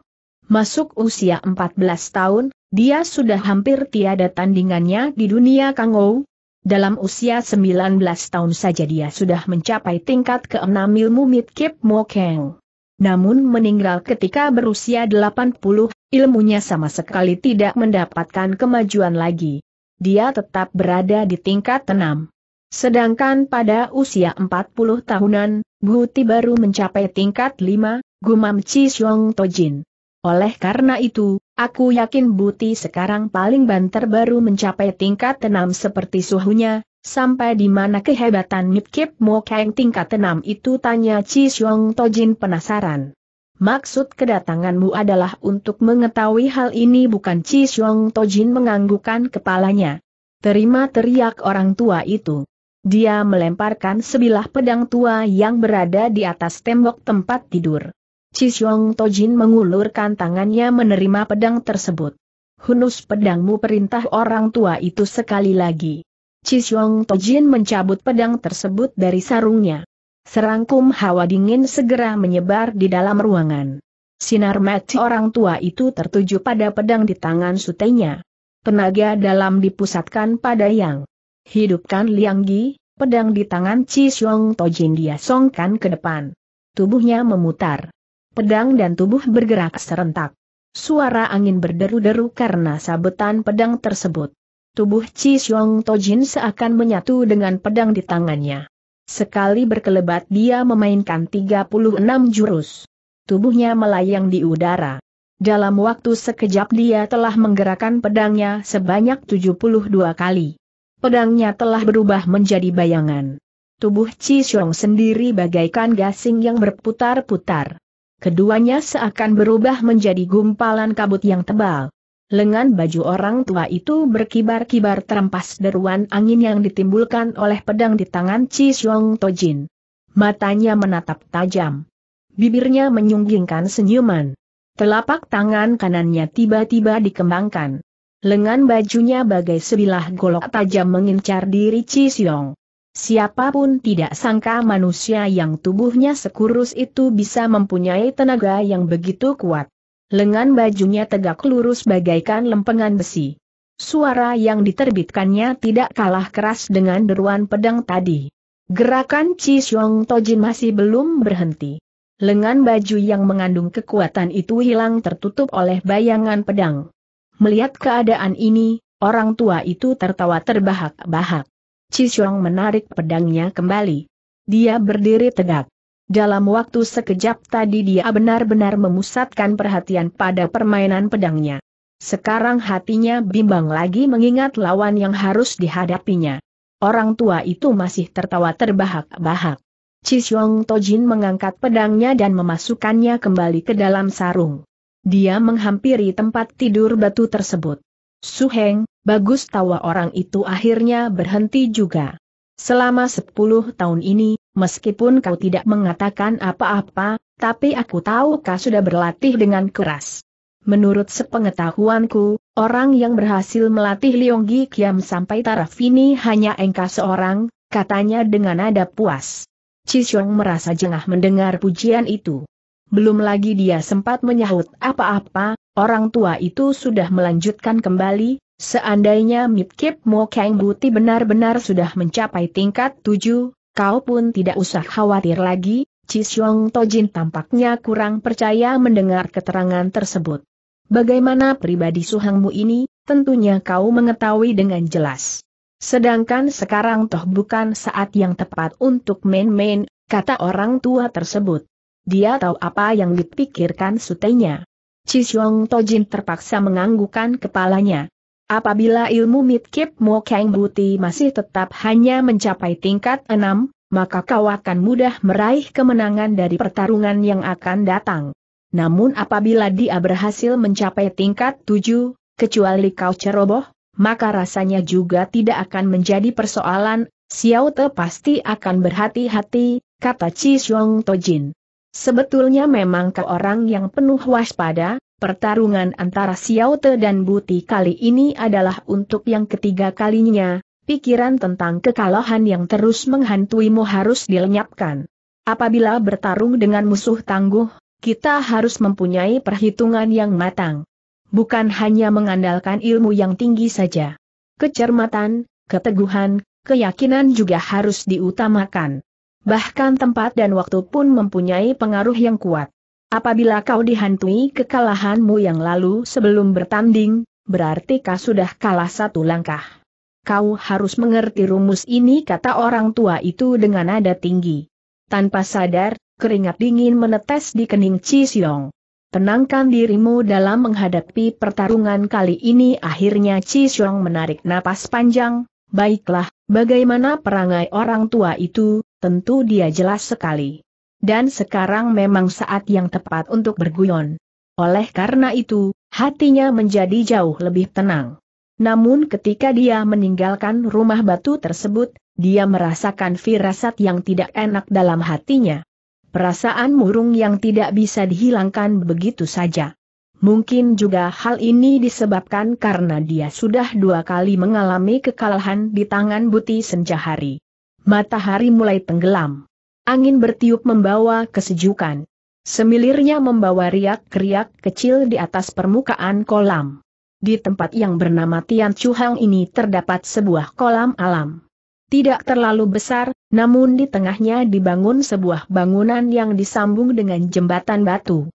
Masuk usia empat belas tahun, dia sudah hampir tiada tandingannya di dunia Kangou, dalam usia 19 tahun saja dia sudah mencapai tingkat ke-6 ilmu Mit Kip Mo Keng. Namun meninggal ketika berusia 80, ilmunya sama sekali tidak mendapatkan kemajuan lagi. Dia tetap berada di tingkat 6. Sedangkan pada usia 40 tahunan, Guti baru mencapai tingkat 5, Gumam Chi Xiong Tojin. Oleh karena itu, Aku yakin Buti sekarang paling banter baru mencapai tingkat tenam seperti suhunya, sampai di mana kehebatan Mipkip Kang tingkat tenam itu tanya Chi Xiong Tojin penasaran. Maksud kedatanganmu adalah untuk mengetahui hal ini bukan Chi Xiong Tojin menganggukan kepalanya. Terima teriak orang tua itu. Dia melemparkan sebilah pedang tua yang berada di atas tembok tempat tidur. Cisyong Tojin mengulurkan tangannya menerima pedang tersebut. Hunus pedangmu perintah orang tua itu sekali lagi. Cisyong Tojin mencabut pedang tersebut dari sarungnya. Serangkum hawa dingin segera menyebar di dalam ruangan. Sinar mati orang tua itu tertuju pada pedang di tangan sutenya. Tenaga dalam dipusatkan pada yang hidupkan Liang pedang di tangan Cisyong Tojin dia songkan ke depan. Tubuhnya memutar pedang dan tubuh bergerak serentak. Suara angin berderu-deru karena sabetan pedang tersebut. Tubuh Chi Xiong Tojin seakan menyatu dengan pedang di tangannya. Sekali berkelebat dia memainkan 36 jurus. Tubuhnya melayang di udara. Dalam waktu sekejap dia telah menggerakkan pedangnya sebanyak 72 kali. Pedangnya telah berubah menjadi bayangan. Tubuh Chi Xiong sendiri bagaikan gasing yang berputar-putar. Keduanya seakan berubah menjadi gumpalan kabut yang tebal. Lengan baju orang tua itu berkibar-kibar terempas deruan angin yang ditimbulkan oleh pedang di tangan Chi Xiong Tojin. Matanya menatap tajam. Bibirnya menyunggingkan senyuman. Telapak tangan kanannya tiba-tiba dikembangkan. Lengan bajunya bagai sebilah golok tajam mengincar diri Chi Xiong. Siapapun tidak sangka manusia yang tubuhnya sekurus itu bisa mempunyai tenaga yang begitu kuat. Lengan bajunya tegak lurus bagaikan lempengan besi. Suara yang diterbitkannya tidak kalah keras dengan deruan pedang tadi. Gerakan Chi Xiong Tojin masih belum berhenti. Lengan baju yang mengandung kekuatan itu hilang tertutup oleh bayangan pedang. Melihat keadaan ini, orang tua itu tertawa terbahak-bahak. Cisiong menarik pedangnya kembali. Dia berdiri tegak. Dalam waktu sekejap tadi dia benar-benar memusatkan perhatian pada permainan pedangnya. Sekarang hatinya bimbang lagi mengingat lawan yang harus dihadapinya. Orang tua itu masih tertawa terbahak-bahak. Cisyong Tojin mengangkat pedangnya dan memasukkannya kembali ke dalam sarung. Dia menghampiri tempat tidur batu tersebut. Suheng, bagus tawa orang itu akhirnya berhenti juga. Selama sepuluh tahun ini, meskipun kau tidak mengatakan apa-apa, tapi aku tahu kau sudah berlatih dengan keras. Menurut sepengetahuanku, orang yang berhasil melatih Leonggi Kiam sampai taraf ini hanya engkau seorang, katanya dengan nada puas. Cisyong merasa jengah mendengar pujian itu. Belum lagi dia sempat menyahut apa-apa, Orang tua itu sudah melanjutkan kembali, seandainya Mipkip Mo Kang Buti benar-benar sudah mencapai tingkat tujuh, kau pun tidak usah khawatir lagi, Cisyong Tojin tampaknya kurang percaya mendengar keterangan tersebut. Bagaimana pribadi suhangmu ini, tentunya kau mengetahui dengan jelas. Sedangkan sekarang toh bukan saat yang tepat untuk main-main, kata orang tua tersebut. Dia tahu apa yang dipikirkan sutenya. Chisyong Tojin terpaksa menganggukkan kepalanya. Apabila ilmu Midkip Mo Kang Buti masih tetap hanya mencapai tingkat enam, maka kau akan mudah meraih kemenangan dari pertarungan yang akan datang. Namun apabila dia berhasil mencapai tingkat tujuh, kecuali kau ceroboh, maka rasanya juga tidak akan menjadi persoalan, Xiao Te pasti akan berhati-hati, kata Chi Tojin. Sebetulnya memang ke orang yang penuh waspada, pertarungan antara Xiao Te dan Buti kali ini adalah untuk yang ketiga kalinya, pikiran tentang kekalahan yang terus menghantuimu harus dilenyapkan. Apabila bertarung dengan musuh tangguh, kita harus mempunyai perhitungan yang matang. Bukan hanya mengandalkan ilmu yang tinggi saja. Kecermatan, keteguhan, keyakinan juga harus diutamakan. Bahkan tempat dan waktu pun mempunyai pengaruh yang kuat. Apabila kau dihantui kekalahanmu yang lalu sebelum bertanding, berarti kau sudah kalah satu langkah. Kau harus mengerti rumus ini kata orang tua itu dengan nada tinggi. Tanpa sadar, keringat dingin menetes di kening Chi Xiong. Tenangkan dirimu dalam menghadapi pertarungan kali ini akhirnya Chi Xiong menarik napas panjang, Baiklah, bagaimana perangai orang tua itu, tentu dia jelas sekali. Dan sekarang memang saat yang tepat untuk berguyon. Oleh karena itu, hatinya menjadi jauh lebih tenang. Namun ketika dia meninggalkan rumah batu tersebut, dia merasakan firasat yang tidak enak dalam hatinya. Perasaan murung yang tidak bisa dihilangkan begitu saja. Mungkin juga hal ini disebabkan karena dia sudah dua kali mengalami kekalahan di tangan buti Senjahari. Matahari mulai tenggelam. Angin bertiup membawa kesejukan. Semilirnya membawa riak-riak kecil di atas permukaan kolam. Di tempat yang bernama Tian Chuhang ini terdapat sebuah kolam alam. Tidak terlalu besar, namun di tengahnya dibangun sebuah bangunan yang disambung dengan jembatan batu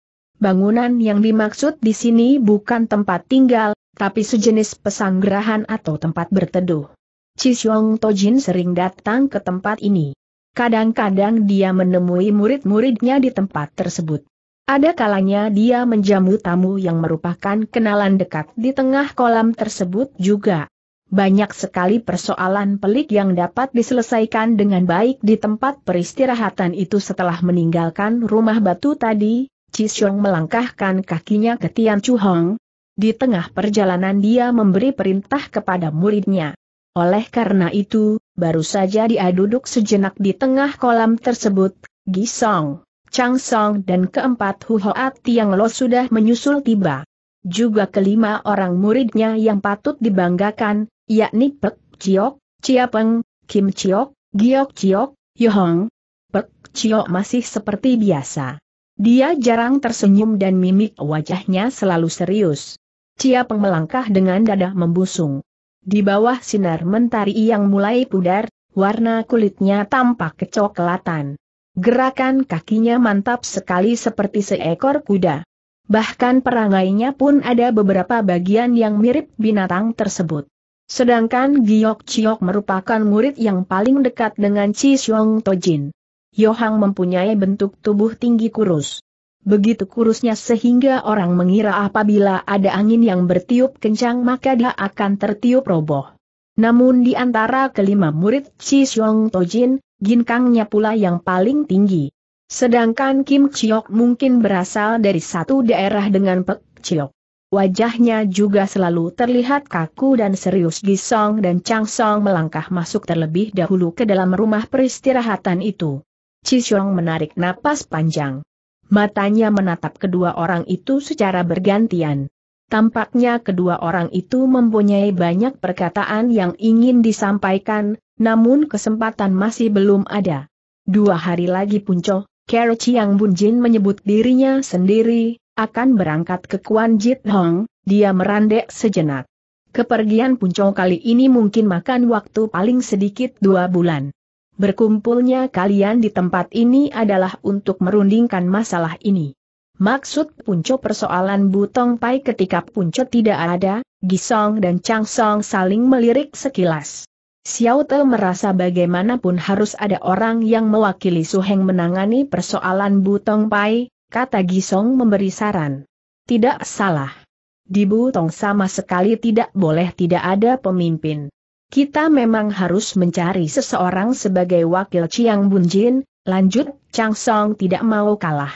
bangunan yang dimaksud di sini bukan tempat tinggal, tapi sejenis pesanggerahan atau tempat berteduh. Cisyong Tojin sering datang ke tempat ini. Kadang-kadang dia menemui murid-muridnya di tempat tersebut. Ada kalanya dia menjamu tamu yang merupakan kenalan dekat di tengah kolam tersebut juga. Banyak sekali persoalan pelik yang dapat diselesaikan dengan baik di tempat peristirahatan itu setelah meninggalkan rumah batu tadi, Chisong melangkahkan kakinya ke Tian Chu Hong. Di tengah perjalanan dia memberi perintah kepada muridnya. Oleh karena itu, baru saja dia duduk sejenak di tengah kolam tersebut, Gisong, Chang Song dan keempat Huhoat Tiang Lo sudah menyusul tiba. Juga kelima orang muridnya yang patut dibanggakan, yakni Pek Chiok, Chia Peng, Kim Chiok, Giok Chiok, Yohong. Pek Chiok masih seperti biasa. Dia jarang tersenyum dan mimik wajahnya selalu serius. Cia Peng melangkah dengan dada membusung. Di bawah sinar mentari yang mulai pudar, warna kulitnya tampak kecoklatan. Gerakan kakinya mantap sekali seperti seekor kuda. Bahkan perangainya pun ada beberapa bagian yang mirip binatang tersebut. Sedangkan Giok Chiok merupakan murid yang paling dekat dengan Chi Xiong Tojin. Yohang mempunyai bentuk tubuh tinggi kurus. Begitu kurusnya sehingga orang mengira apabila ada angin yang bertiup kencang maka dia akan tertiup roboh. Namun di antara kelima murid Chi Xiong Tojin, ginkangnya pula yang paling tinggi. Sedangkan Kim Chiok mungkin berasal dari satu daerah dengan Pek Chiok. Wajahnya juga selalu terlihat kaku dan serius Gisong dan Chang Song melangkah masuk terlebih dahulu ke dalam rumah peristirahatan itu. Cishong menarik napas panjang. Matanya menatap kedua orang itu secara bergantian. Tampaknya kedua orang itu mempunyai banyak perkataan yang ingin disampaikan, namun kesempatan masih belum ada. Dua hari lagi punco, Kero Chiang Bunjin menyebut dirinya sendiri, akan berangkat ke Kuan Jit Hong, dia merandek sejenak. Kepergian punco kali ini mungkin makan waktu paling sedikit dua bulan. Berkumpulnya kalian di tempat ini adalah untuk merundingkan masalah ini. Maksud punco persoalan Butong Pai ketika punco tidak ada, Gisong dan Chang Song saling melirik sekilas. Xiao Te merasa bagaimanapun harus ada orang yang mewakili Su Heng menangani persoalan Butong Pai, kata Gisong memberi saran. Tidak salah. Di Butong sama sekali tidak boleh tidak ada pemimpin. Kita memang harus mencari seseorang sebagai wakil Chiang Bunjin, lanjut, Chang Song tidak mau kalah.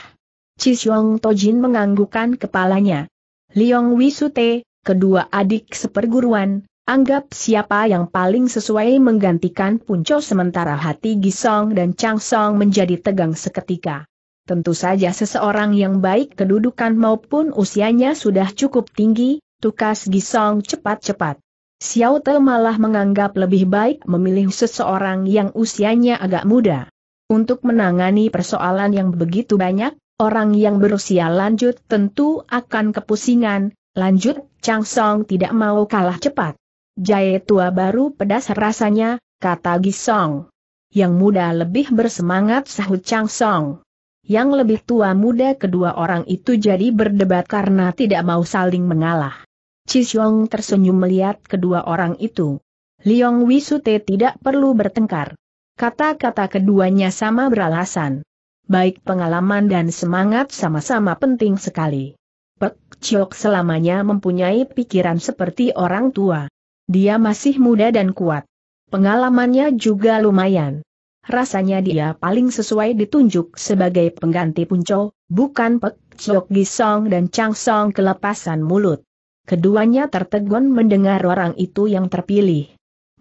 Chi Chisyong Tojin menganggukkan kepalanya. Liong Wisute, kedua adik seperguruan, anggap siapa yang paling sesuai menggantikan Punco sementara hati Gisong dan Chang Song menjadi tegang seketika. Tentu saja seseorang yang baik kedudukan maupun usianya sudah cukup tinggi, tukas Gisong cepat-cepat. Xiao Te malah menganggap lebih baik memilih seseorang yang usianya agak muda. Untuk menangani persoalan yang begitu banyak, orang yang berusia lanjut tentu akan kepusingan, lanjut, Chang Song tidak mau kalah cepat. Jae tua baru pedas rasanya, kata Gisong. Yang muda lebih bersemangat sahut Chang Song. Yang lebih tua muda kedua orang itu jadi berdebat karena tidak mau saling mengalah. Cixiong tersenyum melihat kedua orang itu. Liong Wisute tidak perlu bertengkar. Kata-kata keduanya sama beralasan. Baik pengalaman dan semangat sama-sama penting sekali. Pek Chiok selamanya mempunyai pikiran seperti orang tua. Dia masih muda dan kuat. Pengalamannya juga lumayan. Rasanya dia paling sesuai ditunjuk sebagai pengganti Punco, bukan Pek Chiok Gisong dan Chang Song kelepasan mulut keduanya tertegun mendengar orang itu yang terpilih.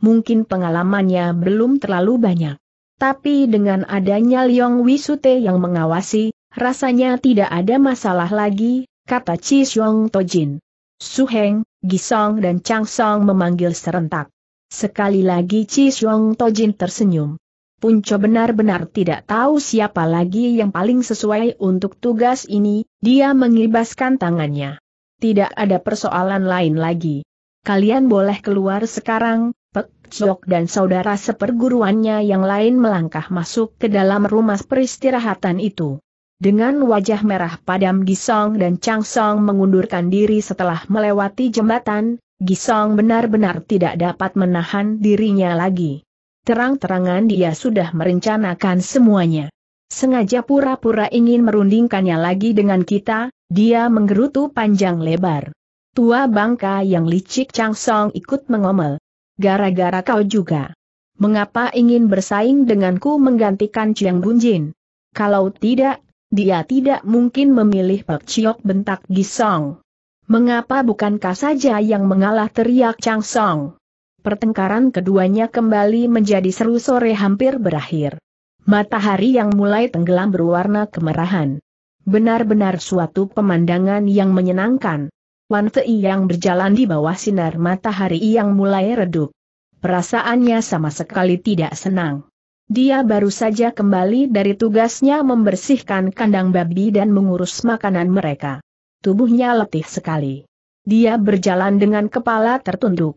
Mungkin pengalamannya belum terlalu banyak. Tapi dengan adanya Liong Wisute yang mengawasi, rasanya tidak ada masalah lagi, kata Chi Xiong Tojin. Su Heng, Gisong dan Chang Song memanggil serentak. Sekali lagi Chi Xiong Tojin tersenyum. Punco benar-benar tidak tahu siapa lagi yang paling sesuai untuk tugas ini, dia mengibaskan tangannya. Tidak ada persoalan lain lagi. Kalian boleh keluar sekarang, Pek Chok dan saudara seperguruannya yang lain melangkah masuk ke dalam rumah peristirahatan itu. Dengan wajah merah padam Gisong dan Chang Song mengundurkan diri setelah melewati jembatan, Gisong benar-benar tidak dapat menahan dirinya lagi. Terang-terangan dia sudah merencanakan semuanya. Sengaja pura-pura ingin merundingkannya lagi dengan kita, dia menggerutu panjang lebar. Tua bangka yang licik Chang Song ikut mengomel. Gara-gara kau juga. Mengapa ingin bersaing denganku menggantikan Chiang Bunjin? Kalau tidak, dia tidak mungkin memilih Pak Chiok bentak Gisong. Mengapa bukankah saja yang mengalah teriak Chang Song? Pertengkaran keduanya kembali menjadi seru sore hampir berakhir. Matahari yang mulai tenggelam berwarna kemerahan. Benar-benar suatu pemandangan yang menyenangkan. Wan Fei yang berjalan di bawah sinar matahari yang mulai redup. Perasaannya sama sekali tidak senang. Dia baru saja kembali dari tugasnya membersihkan kandang babi dan mengurus makanan mereka. Tubuhnya letih sekali. Dia berjalan dengan kepala tertunduk.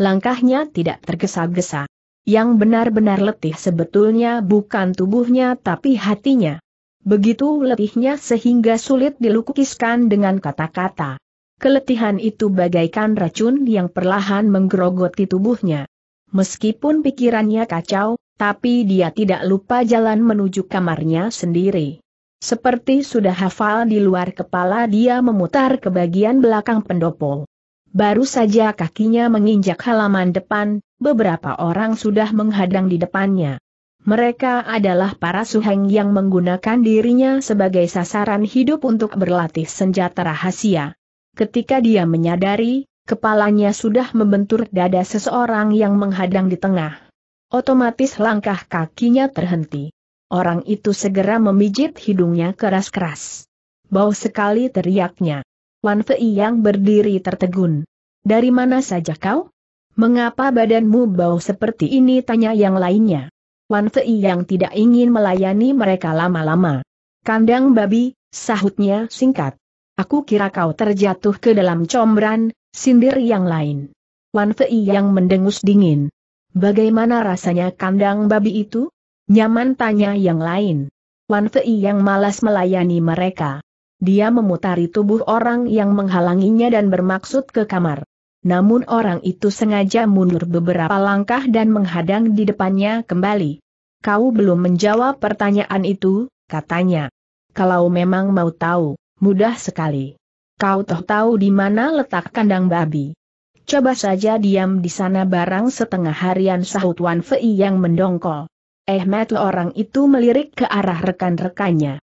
Langkahnya tidak tergesa-gesa. Yang benar-benar letih sebetulnya bukan tubuhnya tapi hatinya. Begitu letihnya sehingga sulit dilukiskan dengan kata-kata. Keletihan itu bagaikan racun yang perlahan menggerogoti tubuhnya. Meskipun pikirannya kacau, tapi dia tidak lupa jalan menuju kamarnya sendiri. Seperti sudah hafal di luar kepala dia memutar ke bagian belakang pendopo. Baru saja kakinya menginjak halaman depan, beberapa orang sudah menghadang di depannya. Mereka adalah para suheng yang menggunakan dirinya sebagai sasaran hidup untuk berlatih senjata rahasia. Ketika dia menyadari, kepalanya sudah membentur dada seseorang yang menghadang di tengah. Otomatis langkah kakinya terhenti. Orang itu segera memijit hidungnya keras-keras. Bau sekali teriaknya. Wan Fei yang berdiri tertegun. Dari mana saja kau? Mengapa badanmu bau seperti ini? Tanya yang lainnya. Wan Fei yang tidak ingin melayani mereka lama-lama. Kandang babi, sahutnya singkat. Aku kira kau terjatuh ke dalam combran, sindir yang lain. Wan Fei yang mendengus dingin. Bagaimana rasanya kandang babi itu? Nyaman tanya yang lain. Wan Fei yang malas melayani mereka. Dia memutari tubuh orang yang menghalanginya dan bermaksud ke kamar namun orang itu sengaja mundur beberapa langkah dan menghadang di depannya kembali. Kau belum menjawab pertanyaan itu, katanya. Kalau memang mau tahu, mudah sekali. Kau toh tahu di mana letak kandang babi. Coba saja diam di sana barang setengah harian sahut Wan Fei yang mendongkol. Eh met orang itu melirik ke arah rekan-rekannya.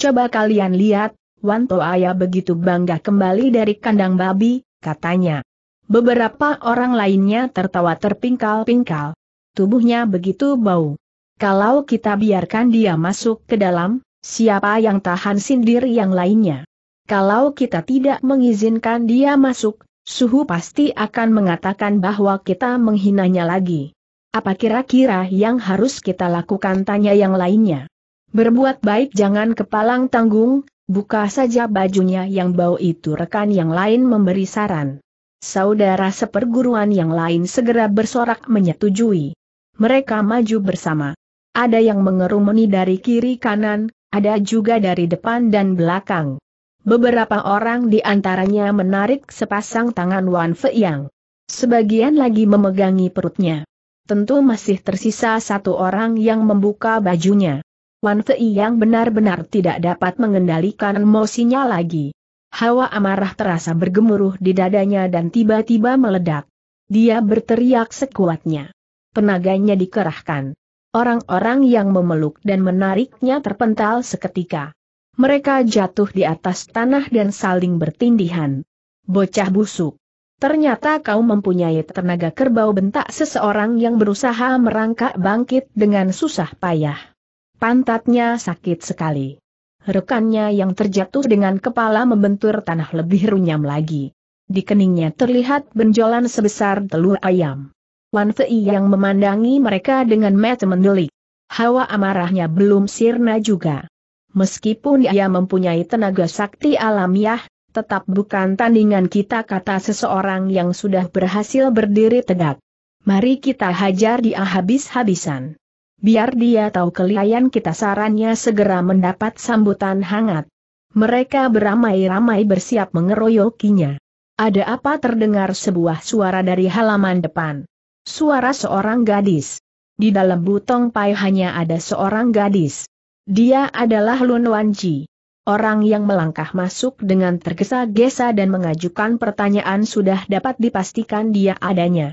Coba kalian lihat, Wan Toaya begitu bangga kembali dari kandang babi, katanya. Beberapa orang lainnya tertawa terpingkal-pingkal. Tubuhnya begitu bau. Kalau kita biarkan dia masuk ke dalam, siapa yang tahan sindir yang lainnya? Kalau kita tidak mengizinkan dia masuk, suhu pasti akan mengatakan bahwa kita menghinanya lagi. Apa kira-kira yang harus kita lakukan tanya yang lainnya? Berbuat baik jangan kepalang tanggung, buka saja bajunya yang bau itu rekan yang lain memberi saran. Saudara seperguruan yang lain segera bersorak menyetujui. Mereka maju bersama. Ada yang mengerumuni dari kiri kanan, ada juga dari depan dan belakang. Beberapa orang di antaranya menarik sepasang tangan Wan Yang. Sebagian lagi memegangi perutnya. Tentu masih tersisa satu orang yang membuka bajunya. Wan Fei yang benar-benar tidak dapat mengendalikan emosinya lagi. Hawa amarah terasa bergemuruh di dadanya dan tiba-tiba meledak. Dia berteriak sekuatnya. Tenaganya dikerahkan. Orang-orang yang memeluk dan menariknya terpental seketika. Mereka jatuh di atas tanah dan saling bertindihan. Bocah busuk. Ternyata kau mempunyai tenaga kerbau bentak seseorang yang berusaha merangkak bangkit dengan susah payah. Pantatnya sakit sekali rekannya yang terjatuh dengan kepala membentur tanah lebih runyam lagi. Di keningnya terlihat benjolan sebesar telur ayam. Wan Fei yang memandangi mereka dengan mata mendelik. Hawa amarahnya belum sirna juga. Meskipun ia mempunyai tenaga sakti alamiah, tetap bukan tandingan kita kata seseorang yang sudah berhasil berdiri tegak. Mari kita hajar dia habis-habisan. Biar dia tahu kelihayan kita sarannya segera mendapat sambutan hangat. Mereka beramai-ramai bersiap mengeroyokinya. Ada apa terdengar sebuah suara dari halaman depan? Suara seorang gadis. Di dalam butong pai hanya ada seorang gadis. Dia adalah Lun Wanji. Orang yang melangkah masuk dengan tergesa-gesa dan mengajukan pertanyaan sudah dapat dipastikan dia adanya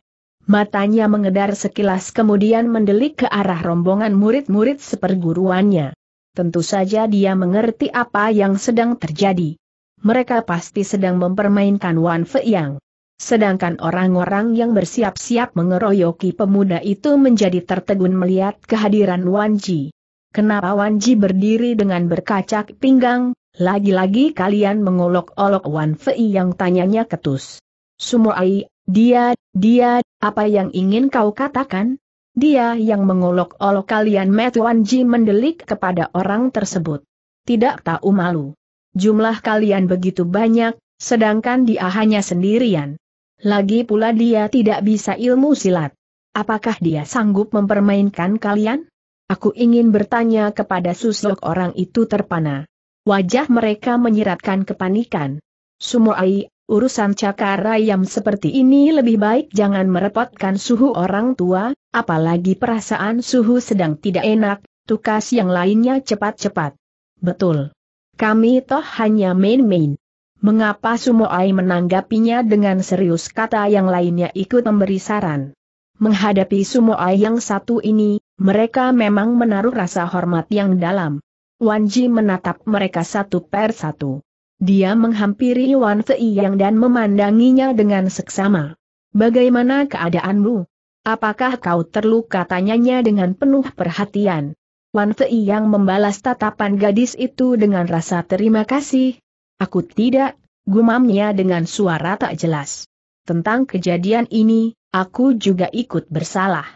matanya mengedar sekilas kemudian mendelik ke arah rombongan murid-murid seperguruannya. Tentu saja dia mengerti apa yang sedang terjadi. Mereka pasti sedang mempermainkan Wan yang. Sedangkan orang-orang yang bersiap-siap mengeroyoki pemuda itu menjadi tertegun melihat kehadiran Wan Ji. Kenapa Wan Ji berdiri dengan berkacak pinggang, lagi-lagi kalian mengolok-olok Wan Fei yang tanyanya ketus. Ai, dia dia, apa yang ingin kau katakan? Dia yang mengolok-olok kalian Metuanji mendelik kepada orang tersebut. Tidak tahu malu. Jumlah kalian begitu banyak, sedangkan dia hanya sendirian. Lagi pula dia tidak bisa ilmu silat. Apakah dia sanggup mempermainkan kalian? Aku ingin bertanya kepada susuk orang itu terpana. Wajah mereka menyiratkan kepanikan. Sumoai, urusan cakar ayam seperti ini lebih baik jangan merepotkan suhu orang tua, apalagi perasaan suhu sedang tidak enak, tukas yang lainnya cepat-cepat. Betul. Kami toh hanya main-main. Mengapa Sumoai menanggapinya dengan serius kata yang lainnya ikut memberi saran? Menghadapi Sumoai yang satu ini, mereka memang menaruh rasa hormat yang dalam. Wanji menatap mereka satu per satu. Dia menghampiri Wan Yang dan memandanginya dengan seksama. Bagaimana keadaanmu? Apakah kau terluka tanyanya dengan penuh perhatian? Wan Yang membalas tatapan gadis itu dengan rasa terima kasih. Aku tidak, gumamnya dengan suara tak jelas. Tentang kejadian ini, aku juga ikut bersalah.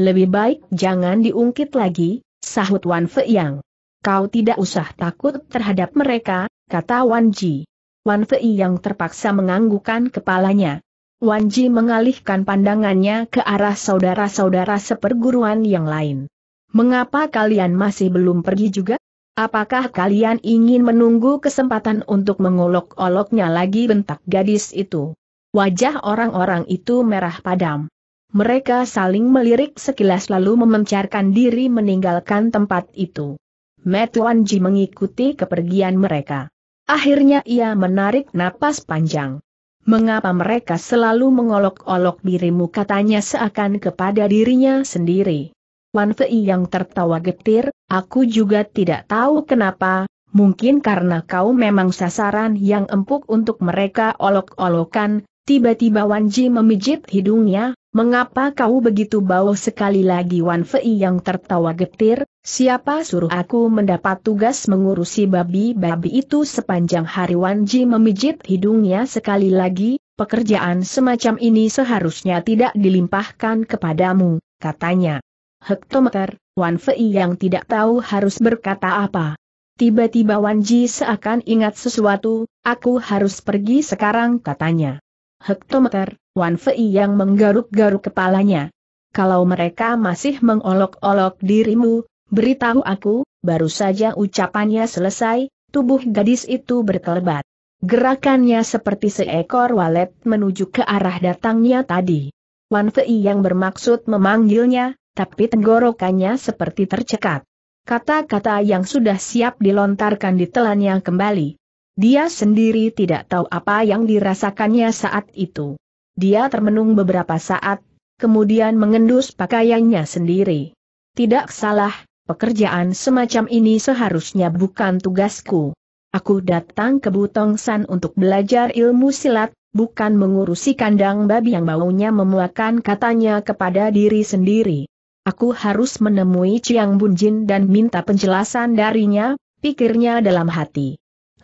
Lebih baik jangan diungkit lagi, sahut Wan Yang. Kau tidak usah takut terhadap mereka, kata Wan Ji. Wan Fei yang terpaksa menganggukkan kepalanya. Wan Ji mengalihkan pandangannya ke arah saudara-saudara seperguruan yang lain. Mengapa kalian masih belum pergi juga? Apakah kalian ingin menunggu kesempatan untuk mengolok-oloknya lagi bentak gadis itu? Wajah orang-orang itu merah padam. Mereka saling melirik sekilas lalu memencarkan diri meninggalkan tempat itu. Met Wan Ji mengikuti kepergian mereka. Akhirnya ia menarik napas panjang. Mengapa mereka selalu mengolok-olok dirimu katanya seakan kepada dirinya sendiri. Wan Fei yang tertawa getir, aku juga tidak tahu kenapa, mungkin karena kau memang sasaran yang empuk untuk mereka olok-olokan, Tiba-tiba Wan Ji memijit hidungnya, mengapa kau begitu bau sekali lagi Wan Fei yang tertawa getir, siapa suruh aku mendapat tugas mengurusi babi-babi itu sepanjang hari Wan Ji memijit hidungnya sekali lagi, pekerjaan semacam ini seharusnya tidak dilimpahkan kepadamu, katanya. Hektometer, Wan Fei yang tidak tahu harus berkata apa. Tiba-tiba Wan Ji seakan ingat sesuatu, aku harus pergi sekarang katanya hektometer, Wan Fei yang menggaruk-garuk kepalanya. Kalau mereka masih mengolok-olok dirimu, beritahu aku, baru saja ucapannya selesai, tubuh gadis itu berkelebat. Gerakannya seperti seekor walet menuju ke arah datangnya tadi. Wan Fei yang bermaksud memanggilnya, tapi tenggorokannya seperti tercekat. Kata-kata yang sudah siap dilontarkan ditelannya kembali. Dia sendiri tidak tahu apa yang dirasakannya saat itu. Dia termenung beberapa saat, kemudian mengendus pakaiannya sendiri. Tidak salah, pekerjaan semacam ini seharusnya bukan tugasku. Aku datang ke Butong San untuk belajar ilmu silat, bukan mengurusi kandang babi yang baunya memuakan katanya kepada diri sendiri. Aku harus menemui Chiang Bunjin dan minta penjelasan darinya, pikirnya dalam hati.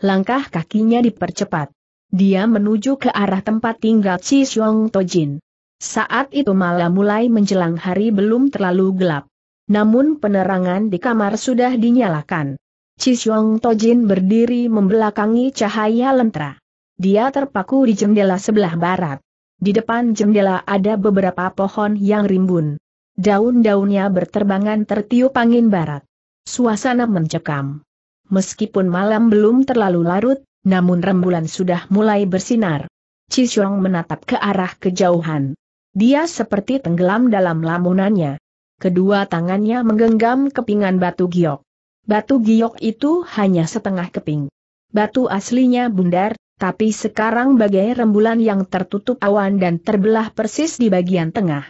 Langkah kakinya dipercepat. Dia menuju ke arah tempat tinggal Chi Xiong Tojin. Saat itu malam mulai menjelang hari belum terlalu gelap. Namun penerangan di kamar sudah dinyalakan. To Tojin berdiri membelakangi cahaya lentera. Dia terpaku di jendela sebelah barat. Di depan jendela ada beberapa pohon yang rimbun. Daun-daunnya berterbangan tertiup angin barat. Suasana mencekam meskipun malam belum terlalu larut, namun rembulan sudah mulai bersinar. Cisyong menatap ke arah kejauhan. Dia seperti tenggelam dalam lamunannya. Kedua tangannya menggenggam kepingan batu giok. Batu giok itu hanya setengah keping. Batu aslinya bundar, tapi sekarang bagai rembulan yang tertutup awan dan terbelah persis di bagian tengah.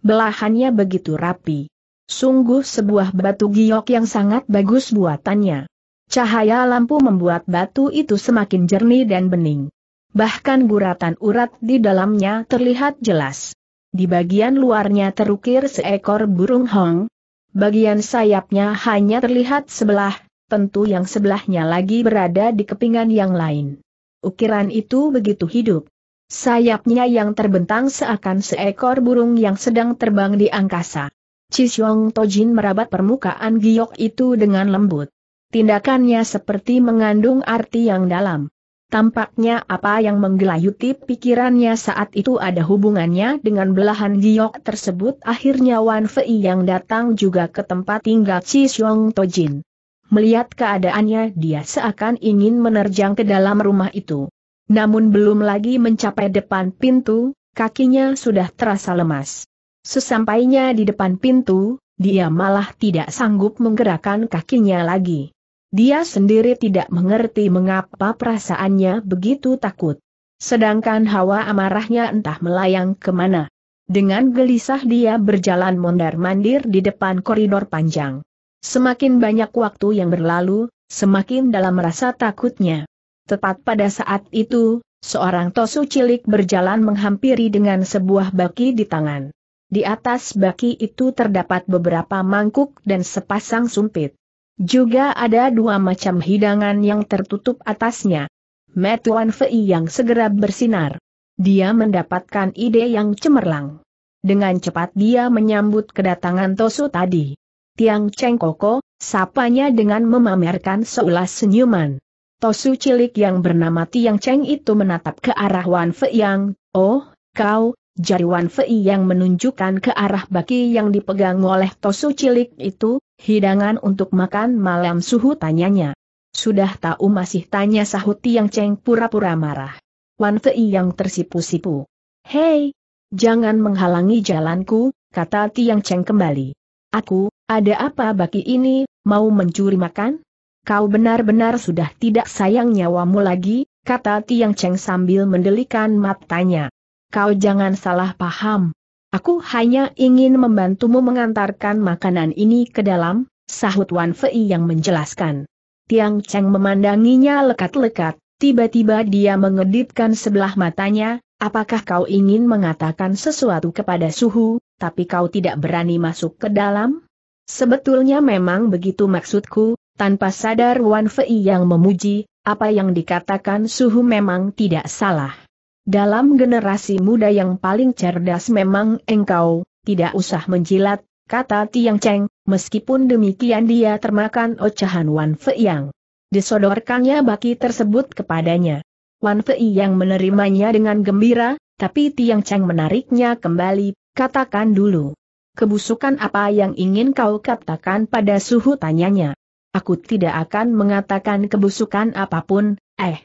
Belahannya begitu rapi. Sungguh sebuah batu giok yang sangat bagus buatannya. Cahaya lampu membuat batu itu semakin jernih dan bening. Bahkan guratan urat di dalamnya terlihat jelas. Di bagian luarnya terukir seekor burung hong. Bagian sayapnya hanya terlihat sebelah, tentu yang sebelahnya lagi berada di kepingan yang lain. Ukiran itu begitu hidup. Sayapnya yang terbentang seakan seekor burung yang sedang terbang di angkasa. Cisyong Tojin merabat permukaan giok itu dengan lembut. Tindakannya seperti mengandung arti yang dalam. Tampaknya apa yang menggelayuti pikirannya saat itu ada hubungannya dengan belahan giok tersebut. Akhirnya Wan Fei yang datang juga ke tempat tinggal Chi Xiong Tojin. Melihat keadaannya dia seakan ingin menerjang ke dalam rumah itu. Namun belum lagi mencapai depan pintu, kakinya sudah terasa lemas. Sesampainya di depan pintu, dia malah tidak sanggup menggerakkan kakinya lagi. Dia sendiri tidak mengerti mengapa perasaannya begitu takut. Sedangkan hawa amarahnya entah melayang kemana. Dengan gelisah dia berjalan mondar-mandir di depan koridor panjang. Semakin banyak waktu yang berlalu, semakin dalam rasa takutnya. Tepat pada saat itu, seorang tosu cilik berjalan menghampiri dengan sebuah baki di tangan. Di atas baki itu terdapat beberapa mangkuk dan sepasang sumpit. Juga ada dua macam hidangan yang tertutup atasnya. Metuan Fei yang segera bersinar. Dia mendapatkan ide yang cemerlang. Dengan cepat dia menyambut kedatangan Tosu tadi. Tiang Cheng Koko, sapanya dengan memamerkan seulas senyuman. Tosu cilik yang bernama Tiang Cheng itu menatap ke arah Wan Fei yang, oh, kau, jari Wan Fei yang menunjukkan ke arah baki yang dipegang oleh Tosu cilik itu, Hidangan untuk makan malam suhu tanyanya. Sudah tahu masih tanya sahut Tiang ceng pura-pura marah. Wan Fei yang tersipu-sipu. Hei, jangan menghalangi jalanku, kata Tiang Cheng kembali. Aku, ada apa baki ini, mau mencuri makan? Kau benar-benar sudah tidak sayang nyawamu lagi, kata Tiang Cheng sambil mendelikan matanya. Kau jangan salah paham, Aku hanya ingin membantumu mengantarkan makanan ini ke dalam, sahut Wan Fei yang menjelaskan. Tiang Cheng memandanginya lekat-lekat, tiba-tiba dia mengedipkan sebelah matanya, apakah kau ingin mengatakan sesuatu kepada suhu, tapi kau tidak berani masuk ke dalam? Sebetulnya memang begitu maksudku, tanpa sadar Wan Fei yang memuji, apa yang dikatakan suhu memang tidak salah. Dalam generasi muda yang paling cerdas memang engkau, tidak usah menjilat, kata Tiang Cheng, meskipun demikian dia termakan ocahan Wan Fei Yang. Disodorkannya baki tersebut kepadanya. Wan Fei Yang menerimanya dengan gembira, tapi Tiang Cheng menariknya kembali, katakan dulu. Kebusukan apa yang ingin kau katakan pada suhu tanyanya? Aku tidak akan mengatakan kebusukan apapun, eh,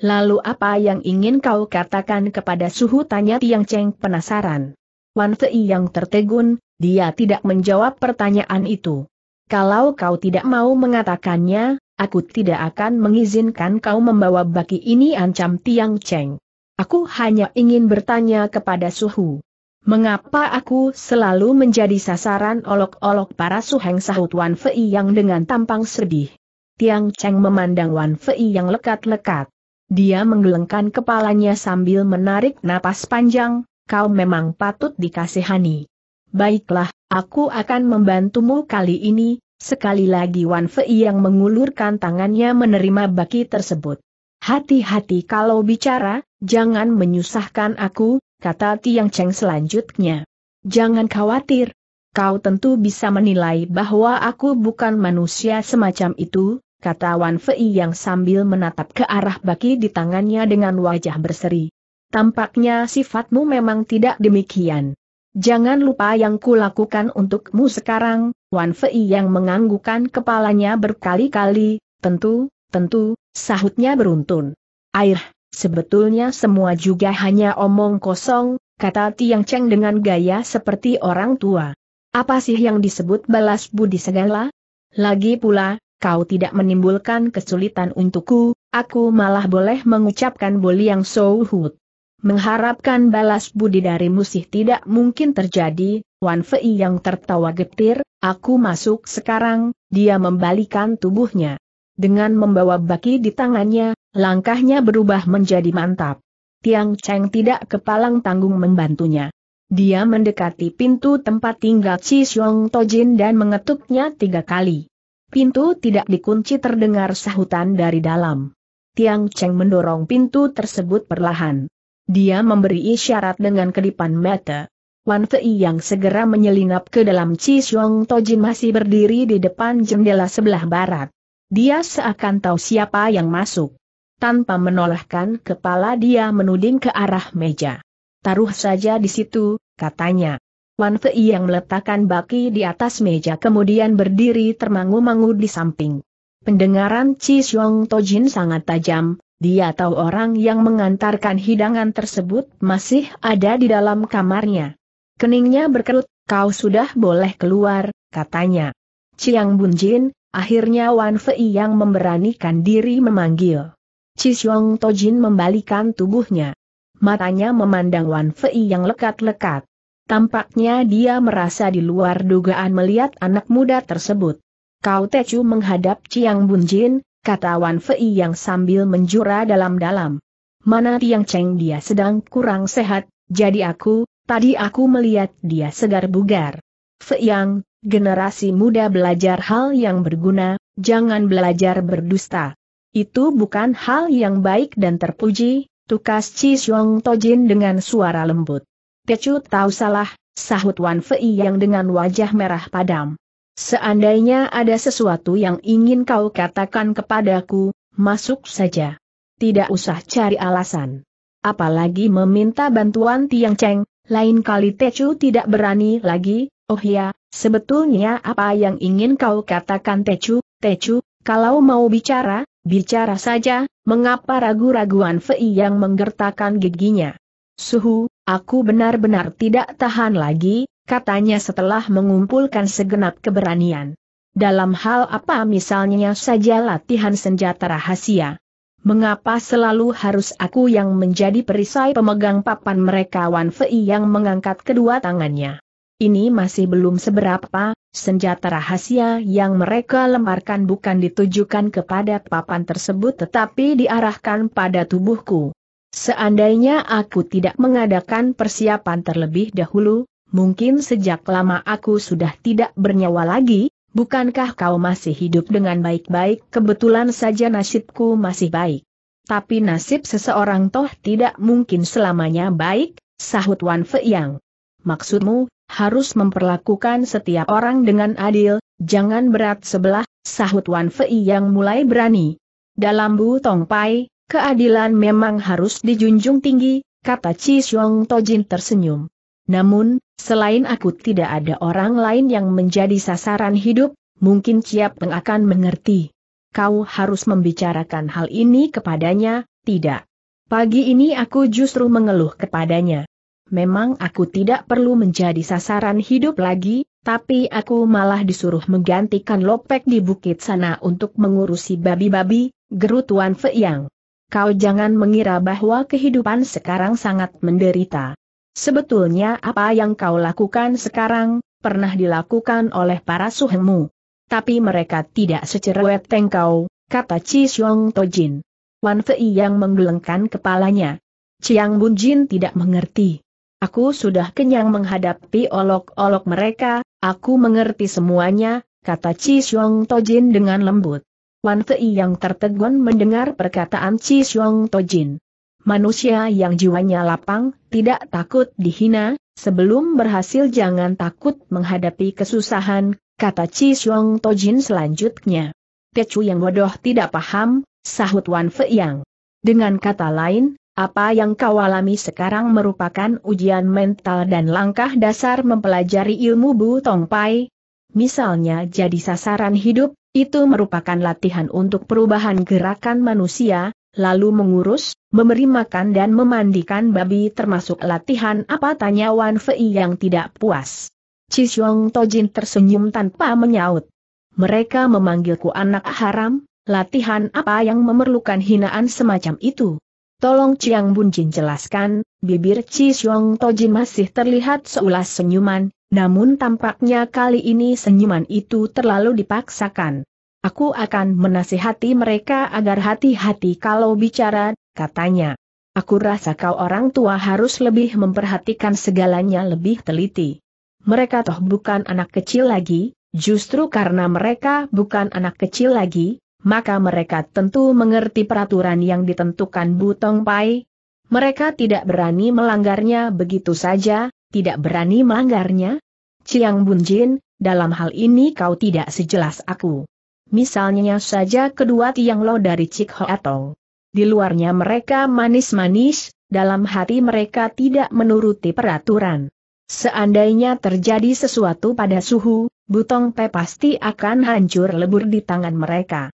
Lalu apa yang ingin kau katakan kepada suhu tanya Tiang Cheng penasaran. Wan Fei yang tertegun, dia tidak menjawab pertanyaan itu. Kalau kau tidak mau mengatakannya, aku tidak akan mengizinkan kau membawa baki ini ancam Tiang Cheng. Aku hanya ingin bertanya kepada suhu. Mengapa aku selalu menjadi sasaran olok-olok para suheng sahut Wan Fei yang dengan tampang sedih? Tiang Cheng memandang Wan Fei yang lekat-lekat. Dia menggelengkan kepalanya sambil menarik napas panjang, kau memang patut dikasihani. Baiklah, aku akan membantumu kali ini, sekali lagi Wan Fei yang mengulurkan tangannya menerima baki tersebut. Hati-hati kalau bicara, jangan menyusahkan aku, kata Tiang Cheng selanjutnya. Jangan khawatir, kau tentu bisa menilai bahwa aku bukan manusia semacam itu, kata Wan Fei yang sambil menatap ke arah baki di tangannya dengan wajah berseri. Tampaknya sifatmu memang tidak demikian. Jangan lupa yang kulakukan untukmu sekarang, Wan Fei yang menganggukan kepalanya berkali-kali, tentu, tentu, sahutnya beruntun. Air, sebetulnya semua juga hanya omong kosong, kata Tiang Cheng dengan gaya seperti orang tua. Apa sih yang disebut balas budi segala? Lagi pula, kau tidak menimbulkan kesulitan untukku, aku malah boleh mengucapkan boli yang sohut. Mengharapkan balas budi dari musih tidak mungkin terjadi, Wan Fei yang tertawa getir, aku masuk sekarang, dia membalikan tubuhnya. Dengan membawa baki di tangannya, langkahnya berubah menjadi mantap. Tiang Cheng tidak kepalang tanggung membantunya. Dia mendekati pintu tempat tinggal Chi Xiong Tojin dan mengetuknya tiga kali. Pintu tidak dikunci terdengar sahutan dari dalam. Tiang Cheng mendorong pintu tersebut perlahan. Dia memberi isyarat dengan kedipan mata. Wan Fei yang segera menyelinap ke dalam Xiong Tojin masih berdiri di depan jendela sebelah barat. Dia seakan tahu siapa yang masuk. Tanpa menolakkan kepala dia menuding ke arah meja. Taruh saja di situ, katanya. Wan Fei yang meletakkan baki di atas meja kemudian berdiri termangu-mangu di samping. Pendengaran Chi Xiong Tojin sangat tajam, dia tahu orang yang mengantarkan hidangan tersebut masih ada di dalam kamarnya. Keningnya berkerut, kau sudah boleh keluar, katanya. Chiang Bunjin, akhirnya Wan Fei yang memberanikan diri memanggil. Chi Xiong Tojin membalikan tubuhnya. Matanya memandang Wan Fei yang lekat-lekat. Tampaknya dia merasa di luar dugaan melihat anak muda tersebut. Kau Tecu menghadap Chiang Bunjin, kata Wan Fei yang sambil menjura dalam-dalam. Mana Tiang Cheng dia sedang kurang sehat, jadi aku, tadi aku melihat dia segar bugar. Fei Yang, generasi muda belajar hal yang berguna, jangan belajar berdusta. Itu bukan hal yang baik dan terpuji, tukas Chi Xiong Tojin dengan suara lembut. Kecut tahu salah, sahut Wan Fei yang dengan wajah merah padam. Seandainya ada sesuatu yang ingin kau katakan kepadaku, masuk saja. Tidak usah cari alasan. Apalagi meminta bantuan Tiang Cheng, lain kali Tecu tidak berani lagi, oh ya, sebetulnya apa yang ingin kau katakan Tecu, Tecu, kalau mau bicara, bicara saja, mengapa ragu-raguan Fei yang menggertakkan giginya. Suhu, aku benar-benar tidak tahan lagi, katanya setelah mengumpulkan segenap keberanian. Dalam hal apa misalnya saja latihan senjata rahasia. Mengapa selalu harus aku yang menjadi perisai pemegang papan mereka Wan Fei yang mengangkat kedua tangannya. Ini masih belum seberapa, senjata rahasia yang mereka lemparkan bukan ditujukan kepada papan tersebut tetapi diarahkan pada tubuhku. Seandainya aku tidak mengadakan persiapan terlebih dahulu, mungkin sejak lama aku sudah tidak bernyawa lagi, bukankah kau masih hidup dengan baik-baik? Kebetulan saja nasibku masih baik. Tapi nasib seseorang toh tidak mungkin selamanya baik, sahut Wan yang. Maksudmu, harus memperlakukan setiap orang dengan adil, jangan berat sebelah, sahut Wan Fei yang mulai berani. Dalam Bu Tong Pai, Keadilan memang harus dijunjung tinggi, kata Chi Xiong Tojin tersenyum. Namun, selain aku tidak ada orang lain yang menjadi sasaran hidup, mungkin Ciap Peng akan mengerti. Kau harus membicarakan hal ini kepadanya, tidak. Pagi ini aku justru mengeluh kepadanya. Memang aku tidak perlu menjadi sasaran hidup lagi, tapi aku malah disuruh menggantikan lopek di bukit sana untuk mengurusi babi-babi, gerut Wan Feiyang kau jangan mengira bahwa kehidupan sekarang sangat menderita. Sebetulnya apa yang kau lakukan sekarang, pernah dilakukan oleh para suhengmu. Tapi mereka tidak secerewet tengkau, kata Chi Xiong Tojin. Wan Fei yang menggelengkan kepalanya. Chiang Bunjin tidak mengerti. Aku sudah kenyang menghadapi olok-olok mereka, aku mengerti semuanya, kata Chi Xiong Tojin dengan lembut. Wan Fei yang tertegun mendengar perkataan Chi Xiong Tojin. Manusia yang jiwanya lapang, tidak takut dihina, sebelum berhasil jangan takut menghadapi kesusahan, kata Chi Xiong Tojin selanjutnya. Chu yang bodoh tidak paham, sahut Wan Fei yang. Dengan kata lain, apa yang kau alami sekarang merupakan ujian mental dan langkah dasar mempelajari ilmu Bu Tong Pai. Misalnya jadi sasaran hidup, itu merupakan latihan untuk perubahan gerakan manusia, lalu mengurus, memberi makan dan memandikan babi termasuk latihan apa tanya Wan Fei yang tidak puas. Cisyong Tojin tersenyum tanpa menyaut. Mereka memanggilku anak haram, latihan apa yang memerlukan hinaan semacam itu. Tolong Chiang Bunjin jelaskan, bibir Cisyong Tojin masih terlihat seulas senyuman, namun tampaknya kali ini senyuman itu terlalu dipaksakan. Aku akan menasihati mereka agar hati-hati kalau bicara, katanya. Aku rasa kau orang tua harus lebih memperhatikan segalanya lebih teliti. Mereka toh bukan anak kecil lagi, justru karena mereka bukan anak kecil lagi, maka mereka tentu mengerti peraturan yang ditentukan Butong Pai. Mereka tidak berani melanggarnya begitu saja, tidak berani melanggarnya? Ciang Bunjin, dalam hal ini kau tidak sejelas aku. Misalnya saja kedua tiang lo dari Cik Atong. Di luarnya mereka manis-manis, dalam hati mereka tidak menuruti peraturan. Seandainya terjadi sesuatu pada suhu, Butong Pe pasti akan hancur lebur di tangan mereka.